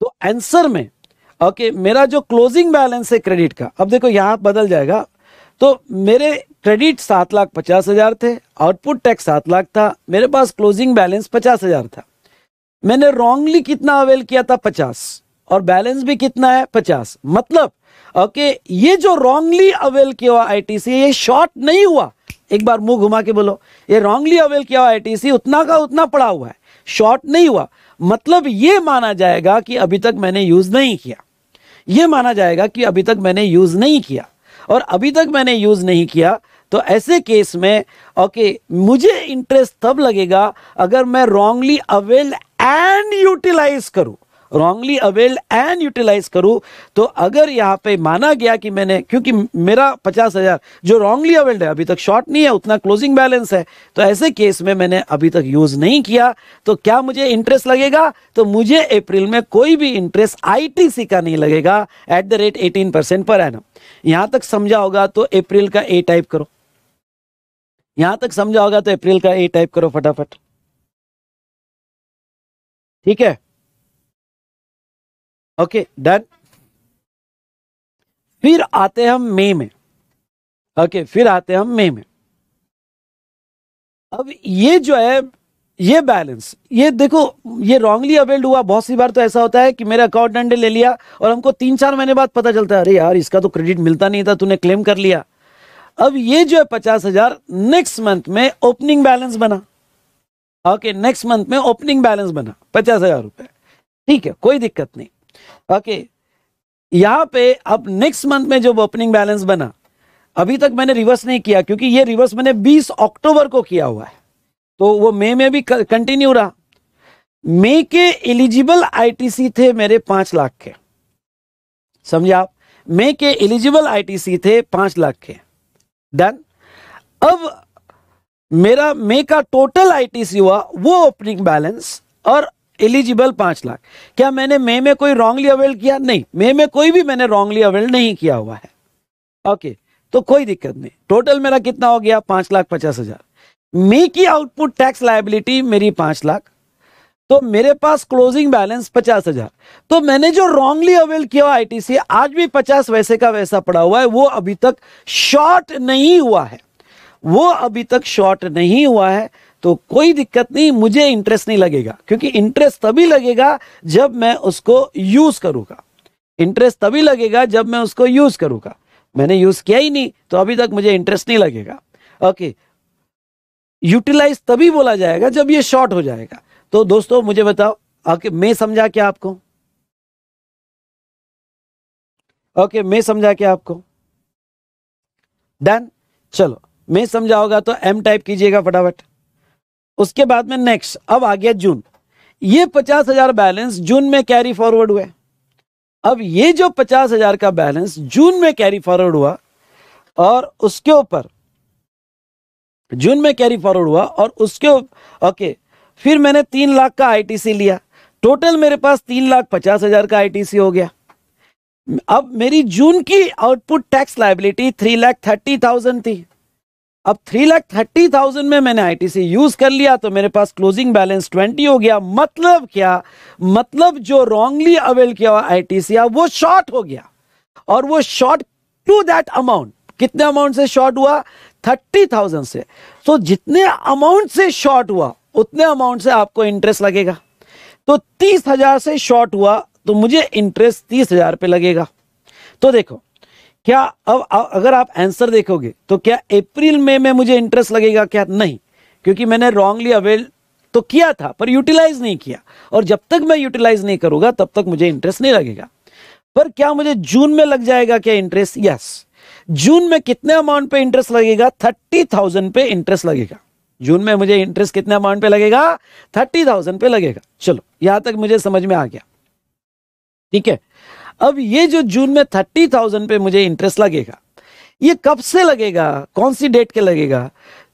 तो आंसर में ओके मेरा जो क्लोजिंग बैलेंस है क्रेडिट का अब देखो यहां बदल जाएगा तो मेरे क्रेडिट सात लाख पचास हजार थे आउटपुट टैक्स सात लाख था मेरे पास क्लोजिंग बैलेंस पचास हजार था मैंने रॉन्गली कितना अवेल किया था पचास और बैलेंस भी कितना है पचास मतलब ओके ये जो रॉन्गली अवेल किया हुआ आईटीसी ये शॉर्ट नहीं हुआ एक बार मुंह घुमा के बोलो ये रॉन्गली अवेल किया हुआ आईटीसी उतना का उतना पड़ा हुआ है शॉर्ट नहीं हुआ मतलब ये माना जाएगा कि अभी तक मैंने यूज नहीं किया ये माना जाएगा कि अभी तक मैंने यूज नहीं किया और अभी तक मैंने यूज नहीं किया तो ऐसे केस में ओके मुझे इंटरेस्ट तब लगेगा अगर मैं रॉन्गली अवेल एंड यूटिलाइज करूं रॉन्गली अवेल्ड एंड यूटिलाइज करूं तो अगर यहां पे माना गया कि मैंने क्योंकि मेरा पचास हजार जो रॉन्गली अवेल्ड है अभी तक शॉर्ट नहीं है उतना क्लोजिंग बैलेंस है तो ऐसे केस में मैंने अभी तक यूज नहीं किया तो क्या मुझे इंटरेस्ट लगेगा तो मुझे अप्रैल में कोई भी इंटरेस्ट आईटीसी का नहीं लगेगा at the rate eighteen percent per annum यहां तक समझा होगा तो अप्रैल का ए टाइप करो यहां तक समझा होगा तो अप्रैल का ए टाइप करो फटाफट ठीक है ओके डन फिर आते हैं हम मे में ओके फिर आते हैं हम मे में अब ये जो है ये बैलेंस ये देखो ये रॉन्गली अवेल्ड हुआ बहुत सी बार तो ऐसा होता है कि मेरा अकाउंट एंडे ले लिया और हमको तीन चार महीने बाद पता चलता है अरे यार इसका तो क्रेडिट मिलता नहीं था तूने क्लेम कर लिया अब ये जो है पचास हजार नेक्स्ट मंथ में ओपनिंग बैलेंस बना ओके नेक्स्ट मंथ में ओपनिंग बैलेंस बना पचास हजार रुपए ठीक है कोई दिक्कत नहीं ओके यहाँ पे अब नेक्स्ट मंथ में जब ओपनिंग बैलेंस बना अभी तक मैंने रिवर्स नहीं किया क्योंकि ये रिवर्स मैंने 20 अक्टूबर को किया हुआ है तो वो मई में भी कंटिन्यू रहा मई के एलिजिबल आईटीसी थे मेरे पांच लाख के समझे आप मई के एलिजिबल आईटीसी थे पांच लाख के डन अब मेरा मे का टोटल आईटीसी हुआ वो ओपनिंग बैलेंस और एलिजिबल पांच लाख क्या मैंने मे में कोई रॉन्गली अवेल किया नहीं मे में कोई भी मैंने रॉन्गली अवेल नहीं किया हुआ है ओके तो कोई दिक्कत नहीं टोटल मेरा कितना हो गया पांच लाख पचास हजार मे की आउटपुट टैक्स लाइबिलिटी मेरी पांच लाख तो मेरे पास क्लोजिंग बैलेंस पचास हजार तो मैंने जो रॉन्गली अवेल किया आईटीसी आज भी पचास वैसे का वैसा पड़ा हुआ है वो अभी तक शॉर्ट नहीं हुआ है वो अभी तक शॉर्ट नहीं हुआ है तो कोई दिक्कत नहीं मुझे इंटरेस्ट नहीं लगेगा क्योंकि इंटरेस्ट तभी लगेगा जब मैं उसको यूज करूंगा इंटरेस्ट तभी लगेगा जब मैं उसको यूज करूंगा मैंने यूज किया ही नहीं तो अभी तक मुझे इंटरेस्ट नहीं लगेगा ओके यूटिलाइज तभी बोला जाएगा जब ये शॉर्ट हो जाएगा तो दोस्तों मुझे बताओ ओके मैं समझा क्या आपको ओके मैं समझा क्या आपको डन चलो में समझाओगा तो एम टाइप कीजिएगा फटाफट उसके बाद में नेक्स्ट अब आ गया जून ये पचास हजार बैलेंस जून में कैरी फॉरवर्ड हुए अब ये जो पचास हजार का बैलेंस जून में कैरी फॉरवर्ड हुआ और उसके ऊपर जून में कैरी फॉरवर्ड हुआ और उसके ओके फिर मैंने तीन लाख का आईटीसी लिया टोटल मेरे पास तीन लाख पचास हजार का आईटीसी हो गया अब मेरी जून की output tax liability three lakh thirty thousand थी अब थ्री लाख थर्टी थाउजेंड में मैंने आईटीसी यूज कर लिया तो मेरे पास क्लोजिंग बैलेंस ट्वेंटी हो गया मतलब क्या मतलब जो रॉन्गली अवेल किया हुआ आईटीसी वो शॉर्ट हो गया और वो शॉर्ट टू दैट अमाउंट कितने अमाउंट से शॉर्ट हुआ थर्टी थाउजेंड से तो जितने अमाउंट से शॉर्ट हुआ उतने अमाउंट से आपको इंटरेस्ट लगेगा तो तीस हजार से शॉर्ट हुआ तो मुझे इंटरेस्ट तीस हजार पे लगेगा तो देखो क्या अब अगर आप आंसर देखोगे तो क्या अप्रैल मई में, मुझे इंटरेस्ट लगेगा क्या नहीं क्योंकि मैंने रॉन्गली अवेल तो किया था पर यूटिलाइज नहीं किया और जब तक मैं यूटिलाइज नहीं करूंगा तब तक मुझे इंटरेस्ट नहीं लगेगा पर क्या मुझे जून में लग जाएगा क्या इंटरेस्ट यस जून में कितने अमाउंट पे इंटरेस्ट लगेगा थर्टी थाउजेंड पे इंटरेस्ट लगेगा जून में मुझे इंटरेस्ट कितने अमाउंट पे लगेगा थर्टी थाउजेंड पे लगेगा चलो यहां तक मुझे समझ में आ गया ठीक है अब ये जो जून में थर्टी थाउजेंड पे मुझे इंटरेस्ट लगेगा ये कब से लगेगा कौन सी डेट के लगेगा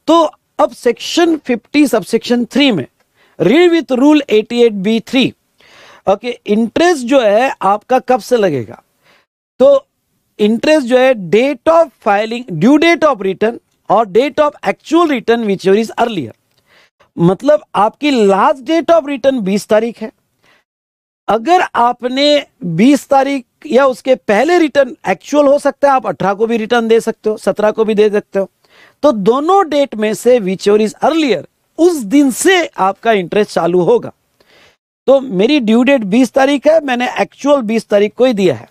तो अब section fifty sub section three में read with rule eighty eight B three okay interest जो है आपका कब से लगेगा तो इंटरेस्ट जो है date of filing due date of return और date of actual return which is earlier मतलब आपकी लास्ट डेट ऑफ रिटर्न 20 तारीख है अगर आपने 20 तारीख या उसके पहले रिटर्न एक्चुअल हो सकता है आप 18 को भी रिटर्न दे सकते हो 17 को भी दे सकते हो तो दोनों डेट में से विच ओर इज अर्लियर उस दिन से आपका इंटरेस्ट चालू होगा तो मेरी ड्यू डेट 20 तारीख है मैंने एक्चुअल 20 तारीख को ही दिया है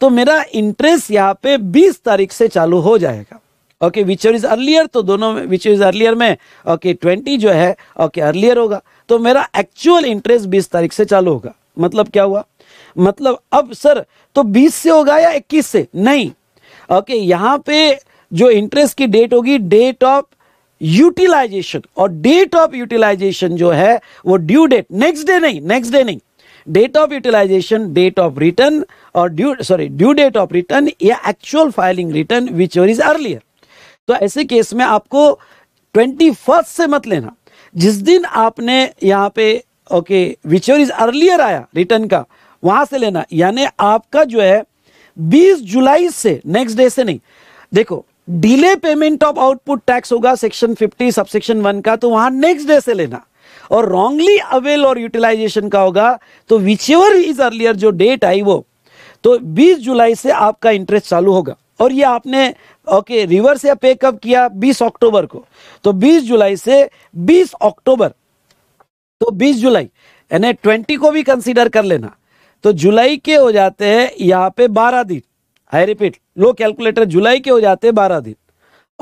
तो मेरा इंटरेस्ट यहाँ पे 20 तारीख से चालू हो जाएगा ओके विच इज अर्लियर तो दोनों में विच इज अर्लियर में ओके okay, 20 जो है ओके okay, अर्लियर होगा तो मेरा एक्चुअल इंटरेस्ट 20 तारीख से चालू होगा मतलब क्या हुआ मतलब अब सर तो 20 से होगा या 21 से नहीं ओके यहां पे जो इंटरेस्ट की डेट होगी डेट ऑफ यूटिलाइजेशन और डेट ऑफ यूटिलाइजेशन जो है वो ड्यू डेट नेक्स्ट डे नहीं नेक्स्ट डे नहीं date of utilisation date of return और due sorry due date of return या actual filing return which is earlier तो ऐसे केस में आपको ट्वेंटी फर्स्ट से मत लेना जिस दिन आपने यहाँ पे ओके विच इज अर्लियर आया रिटर्न का वहां से लेना यानी आपका जो है 20 जुलाई से नेक्स्ट डे से नहीं देखो delay payment of output tax होगा सेक्शन 50 सबसेक्शन वन का तो वहां नेक्स्ट डे से लेना और रॉन्गली अवेल और यूटिलाइजेशन का होगा तो विच एवर इज अर्लियर जो डेट आई वो तो 20 जुलाई से आपका इंटरेस्ट चालू होगा और ये आपने ओके रिवर्स या पे कब किया 20 अक्टूबर को तो 20 जुलाई से 20 अक्टूबर तो 20 जुलाई यानी 20 को भी कंसीडर कर लेना तो जुलाई के हो जाते हैं यहाँ पे 12 दिन आई रिपीट लो कैलकुलेटर जुलाई के हो जाते हैं 12 दिन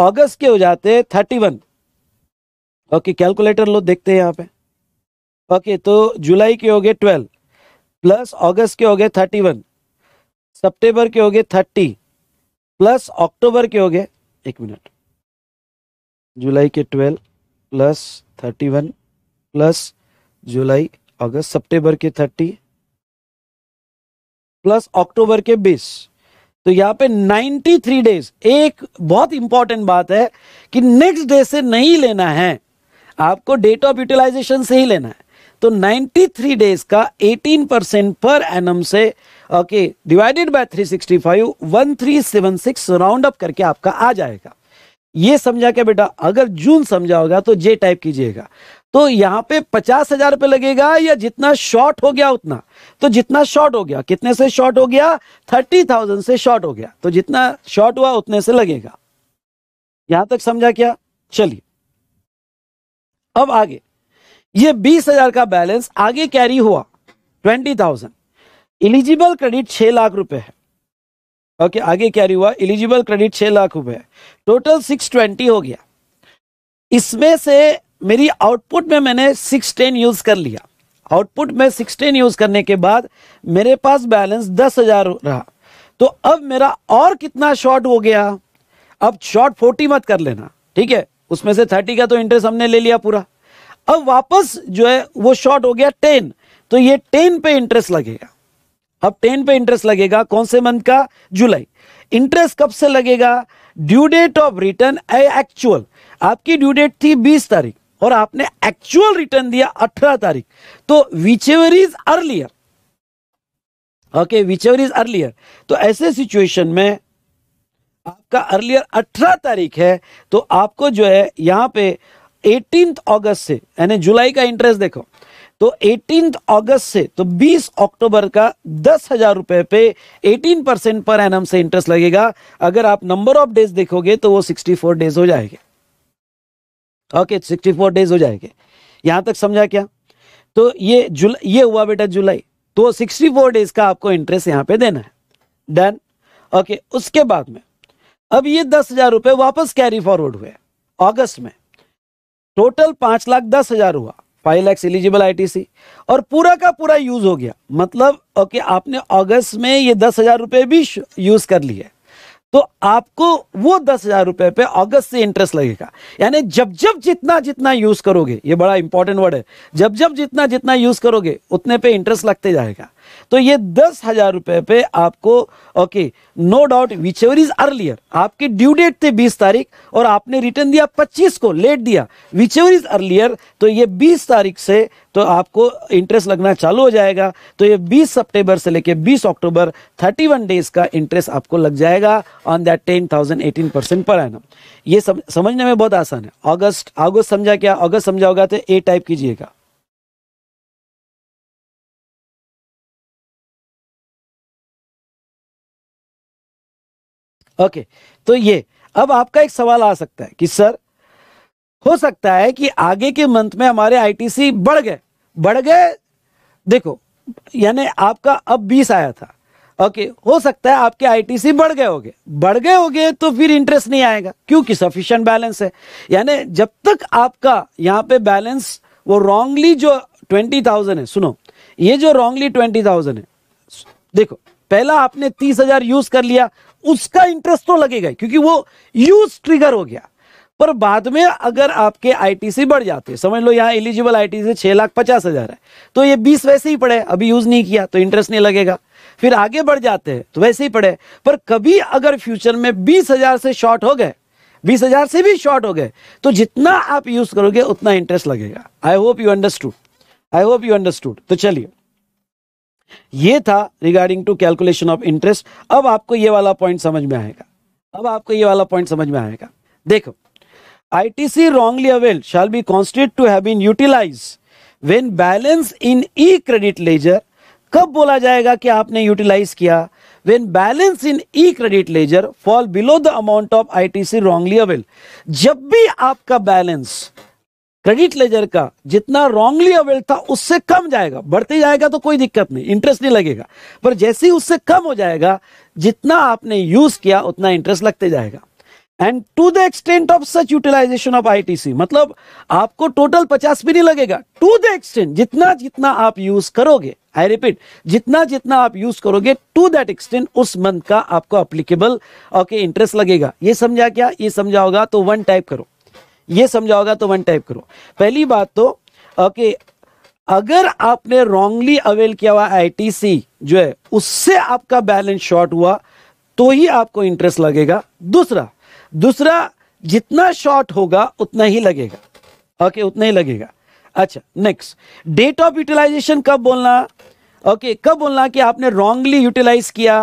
अगस्त के हो जाते हैं 31 ओके कैलकुलेटर लो देखते हैं यहाँ पे ओके तो जुलाई के हो गए 12 प्लस अगस्त के हो गए 31 सितंबर के हो गए 30 प्लस अक्टूबर के हो गए एक मिनट जुलाई के ट्वेल्व प्लस वन प्लस जुलाई अगस्त सितंबर के थर्टी प्लस अक्टूबर के बीस तो यहाँ पे 93 डेज एक बहुत इंपॉर्टेंट बात है कि नेक्स्ट डे से नहीं लेना है आपको डेट ऑफ यूटिलाइजेशन से ही लेना है तो 93 डेज का 18 परसेंट पर एन से okay divided by 365 1376 round up करके आपका आ जाएगा ये समझा क्या बेटा अगर जून समझा होगा तो जे टाइप कीजिएगा तो यहां पे पचास हजार रुपए लगेगा या जितना शॉर्ट हो गया उतना तो जितना शॉर्ट हो गया कितने से शॉर्ट हो गया थर्टी थाउजेंड से शॉर्ट हो गया तो जितना शॉर्ट हुआ उतने से लगेगा यहां तक समझा क्या चलिए अब आगे ये बीस हजार का बैलेंस आगे कैरी हुआ ट्वेंटी थाउजेंड इलिजिबल क्रेडिट छह लाख रुपए है ओके आगे कैरी हुआ इलिजिबल क्रेडिट छह लाख रुपए टोटल सिक्स ट्वेंटी हो गया इसमें से मेरी आउटपुट में मैंने सिक्स टेन यूज़ कर लिया आउटपुट में सिक्स टेन यूज़ करने के बाद मेरे पास बैलेंस दस हज़ार रहा तो अब मेरा और कितना शॉर्ट हो गया अब शॉर्ट फोर्टी मत कर लेना ठीक है उसमें से थर्टी का तो इंटरेस्ट हमने ले लिया पूरा अब वापस जो है वो शॉर्ट हो गया टेन तो ये टेन पे इंटरेस्ट लगेगा अब टेन पे इंटरेस्ट लगेगा कौन से मंथ का जुलाई इंटरेस्ट कब से लगेगा due date of return actual आपकी ड्यू डेट थी बीस तारीख और आपने एक्चुअल रिटर्न दिया अठारह तारीख तो whichever is earlier okay whichever is earlier तो ऐसे सिचुएशन में आपका अर्लियर अठारह तारीख है तो आपको जो है यहां पे एटीन अगस्त से यानी जुलाई का इंटरेस्ट देखो तो एटीन अगस्त से तो 20 अक्टूबर का दस हजार रुपए पे 18 परसेंट पर एन से इंटरेस्ट लगेगा अगर आप नंबर ऑफ डेज देखोगे तो वो 64 डेज हो जाएगा ओके सिक्सटी फोर डेज हो जाएंगे यहाँ तक समझा क्या तो ये जुलाई ये हुआ बेटा जुलाई तो सिक्सटी फोर डेज का आपको इंटरेस्ट यहाँ पे देना है डन ओके उसके बाद में अब ये दस हजार रुपये वापस कैरी फॉरवर्ड हुए अगस्त में टोटल पांच लाख दस हजार हुआ फाइव लैक्स एलिजिबल आईटीसी और पूरा का पूरा यूज हो गया मतलब ओके आपने अगस्त में ये दस हजार रुपए भी यूज कर लिया तो आपको वो दस हजार रुपए पे अगस्त से इंटरेस्ट लगेगा यानी जब जब जितना जितना यूज करोगे ये बड़ा इंपॉर्टेंट वर्ड है जब जब जितना जितना यूज करोगे उतने पे इंटरेस्ट लगते जाएगा तो ये दस हजार रुपए पे आपको okay no doubt whichever is earlier आपकी ड्यू डेट थी बीस तारीख और आपने रिटर्न दिया पच्चीस को लेट दिया विच एवर इज अर्लियर तो ये बीस तारीख से तो आपको इंटरेस्ट लगना चालू हो जाएगा तो ये 20 सितंबर से लेके 20 अक्टूबर 31 डेज का इंटरेस्ट आपको लग जाएगा on that ten thousand eighteen percent per annum ये सम, समझने में बहुत आसान है अगस्त अगस्त समझा क्या अगस्त समझा होगा तो ए टाइप कीजिएगा ओके तो ये अब आपका एक सवाल आ सकता है कि सर हो सकता है कि आगे के मंथ में हमारे आईटीसी बढ़ गए बढ़ गए देखो यानी आपका अब 20 आया था ओके हो सकता है आपके आईटीसी बढ़ गए होंगे बढ़ गए होंगे तो फिर इंटरेस्ट नहीं आएगा क्योंकि सफिशियंट बैलेंस है यानी जब तक आपका यहाँ पे बैलेंस वो रॉन्गली जो ट्वेंटी थाउजेंड है सुनो ये जो रॉन्गली ट्वेंटी थाउजेंड है देखो पहला आपने तीस हजार यूज कर लिया उसका इंटरेस्ट तो लगेगा क्योंकि वो यूज ट्रिगर हो गया पर बाद में अगर आपके आईटीसी बढ़ जाते हैं समझ लो यहाँ एलिजिबल आईटीसी छह लाख पचास हजार है तो ये बीस वैसे ही पड़े अभी यूज नहीं किया तो इंटरेस्ट नहीं लगेगा फिर आगे बढ़ जाते हैं तो वैसे ही पड़े पर कभी अगर फ्यूचर में बीस हजार से शॉर्ट हो गए बीस हजार से भी शॉर्ट हो गए तो जितना आप यूज करोगे उतना इंटरेस्ट लगेगा I hope you understood I hope you understood तो चलिए ये था regarding to calculation of interest अब आपको ये वाला पॉइंट समझ में आएगा अब आपको ये वाला पॉइंट समझ में आएगा देखो I T C wrongly avail shall be construed to have been utilise when balance in E credit ledger कब बोला जाएगा कि आपने यूटिलाइज किया when balance in E credit ledger fall below the amount of I T C wrongly avail जब भी आपका balance credit ledger का जितना रॉन्गली अवेल था उससे कम जाएगा बढ़ते जाएगा तो कोई दिक्कत नहीं इंटरेस्ट नहीं लगेगा पर जैसे ही उससे कम हो जाएगा जितना आपने यूज किया उतना इंटरेस्ट लगते जाएगा and to the extent of such utilisation of ITC मतलब आपको टोटल पचास भी नहीं लगेगा टू द एक्सटेंट जितना जितना आप यूज करोगे आई रिपीट जितना जितना आप यूज करोगे टू दैट एक्सटेंट उस मंथ का आपको अप्लीकेबल ओके इंटरेस्ट लगेगा ये समझा क्या ये समझा होगा तो वन टाइप करो ये समझा होगा तो वन टाइप करो पहली बात तो ओके अगर आपने रॉन्गली अवेल किया हुआ आईटीसी जो है उससे आपका बैलेंस शॉर्ट हुआ तो ही आपको इंटरेस्ट लगेगा दूसरा दूसरा जितना शॉर्ट होगा उतना ही लगेगा ओके उतना ही लगेगा अच्छा नेक्स्ट डेट ऑफ यूटिलाइजेशन कब बोलना ओके कब बोलना कि आपने रॉन्गली यूटिलाइज किया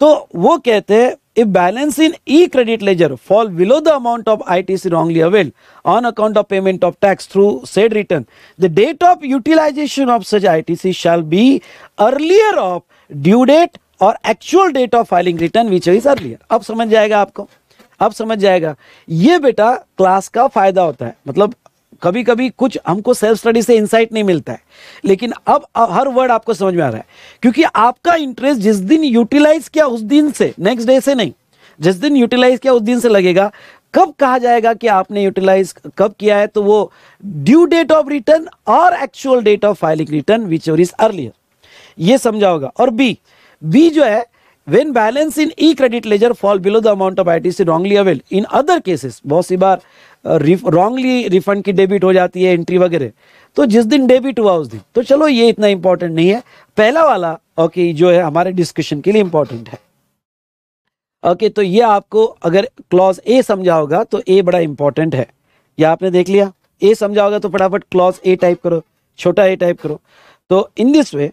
तो वो कहते हैं If balance in e-credit ledger fall below the amount of ITC wrongly availed on account of payment of tax through said return, the date of utilization of such ITC shall be earlier of due date or actual date of filing return which is earlier ab samajh jayega aapko ab samajh jayega ye beta class ka fayda hota hai matlab कभी कभी कुछ हमको self study से insight नहीं मिलता है लेकिन अब हर वर्ड आपको समझ में आ रहा है क्योंकि आपका इंटरेस्ट जिस दिन यूटिलाइज किया उस दिन से नेक्स्ट डे से नहीं जिस दिन यूटिलाइज किया उस दिन से लगेगा कब कहा जाएगा कि आपने यूटिलाइज कब किया है तो वो ड्यू डेट ऑफ रिटर्न और actual date of filing return which or is earlier ये समझा होगा और बी बी जो है when balance in E credit ledger fall below the amount of I T C wrongly avail in other cases बहुत सी बार रॉन्गली रिफंड की डेबिट हो जाती है एंट्री वगैरह तो जिस दिन डेबिट हुआ उस दिन तो चलो ये इतना इंपॉर्टेंट नहीं है पहला वाला ओके okay, जो है हमारे डिस्कशन के लिए इंपॉर्टेंट है ओके okay, तो ये आपको अगर क्लॉज ए समझा होगा तो ए बड़ा इंपॉर्टेंट है या आपने देख लिया ए समझा होगा तो फटाफट क्लॉज ए टाइप करो छोटा ए टाइप करो तो इन दिस वे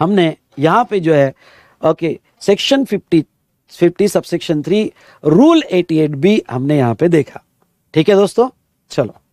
हमने यहाँ पे जो है okay section fifty fifty subsection three rule eighty eight B हमने यहां पे देखा ठीक है दोस्तों चलो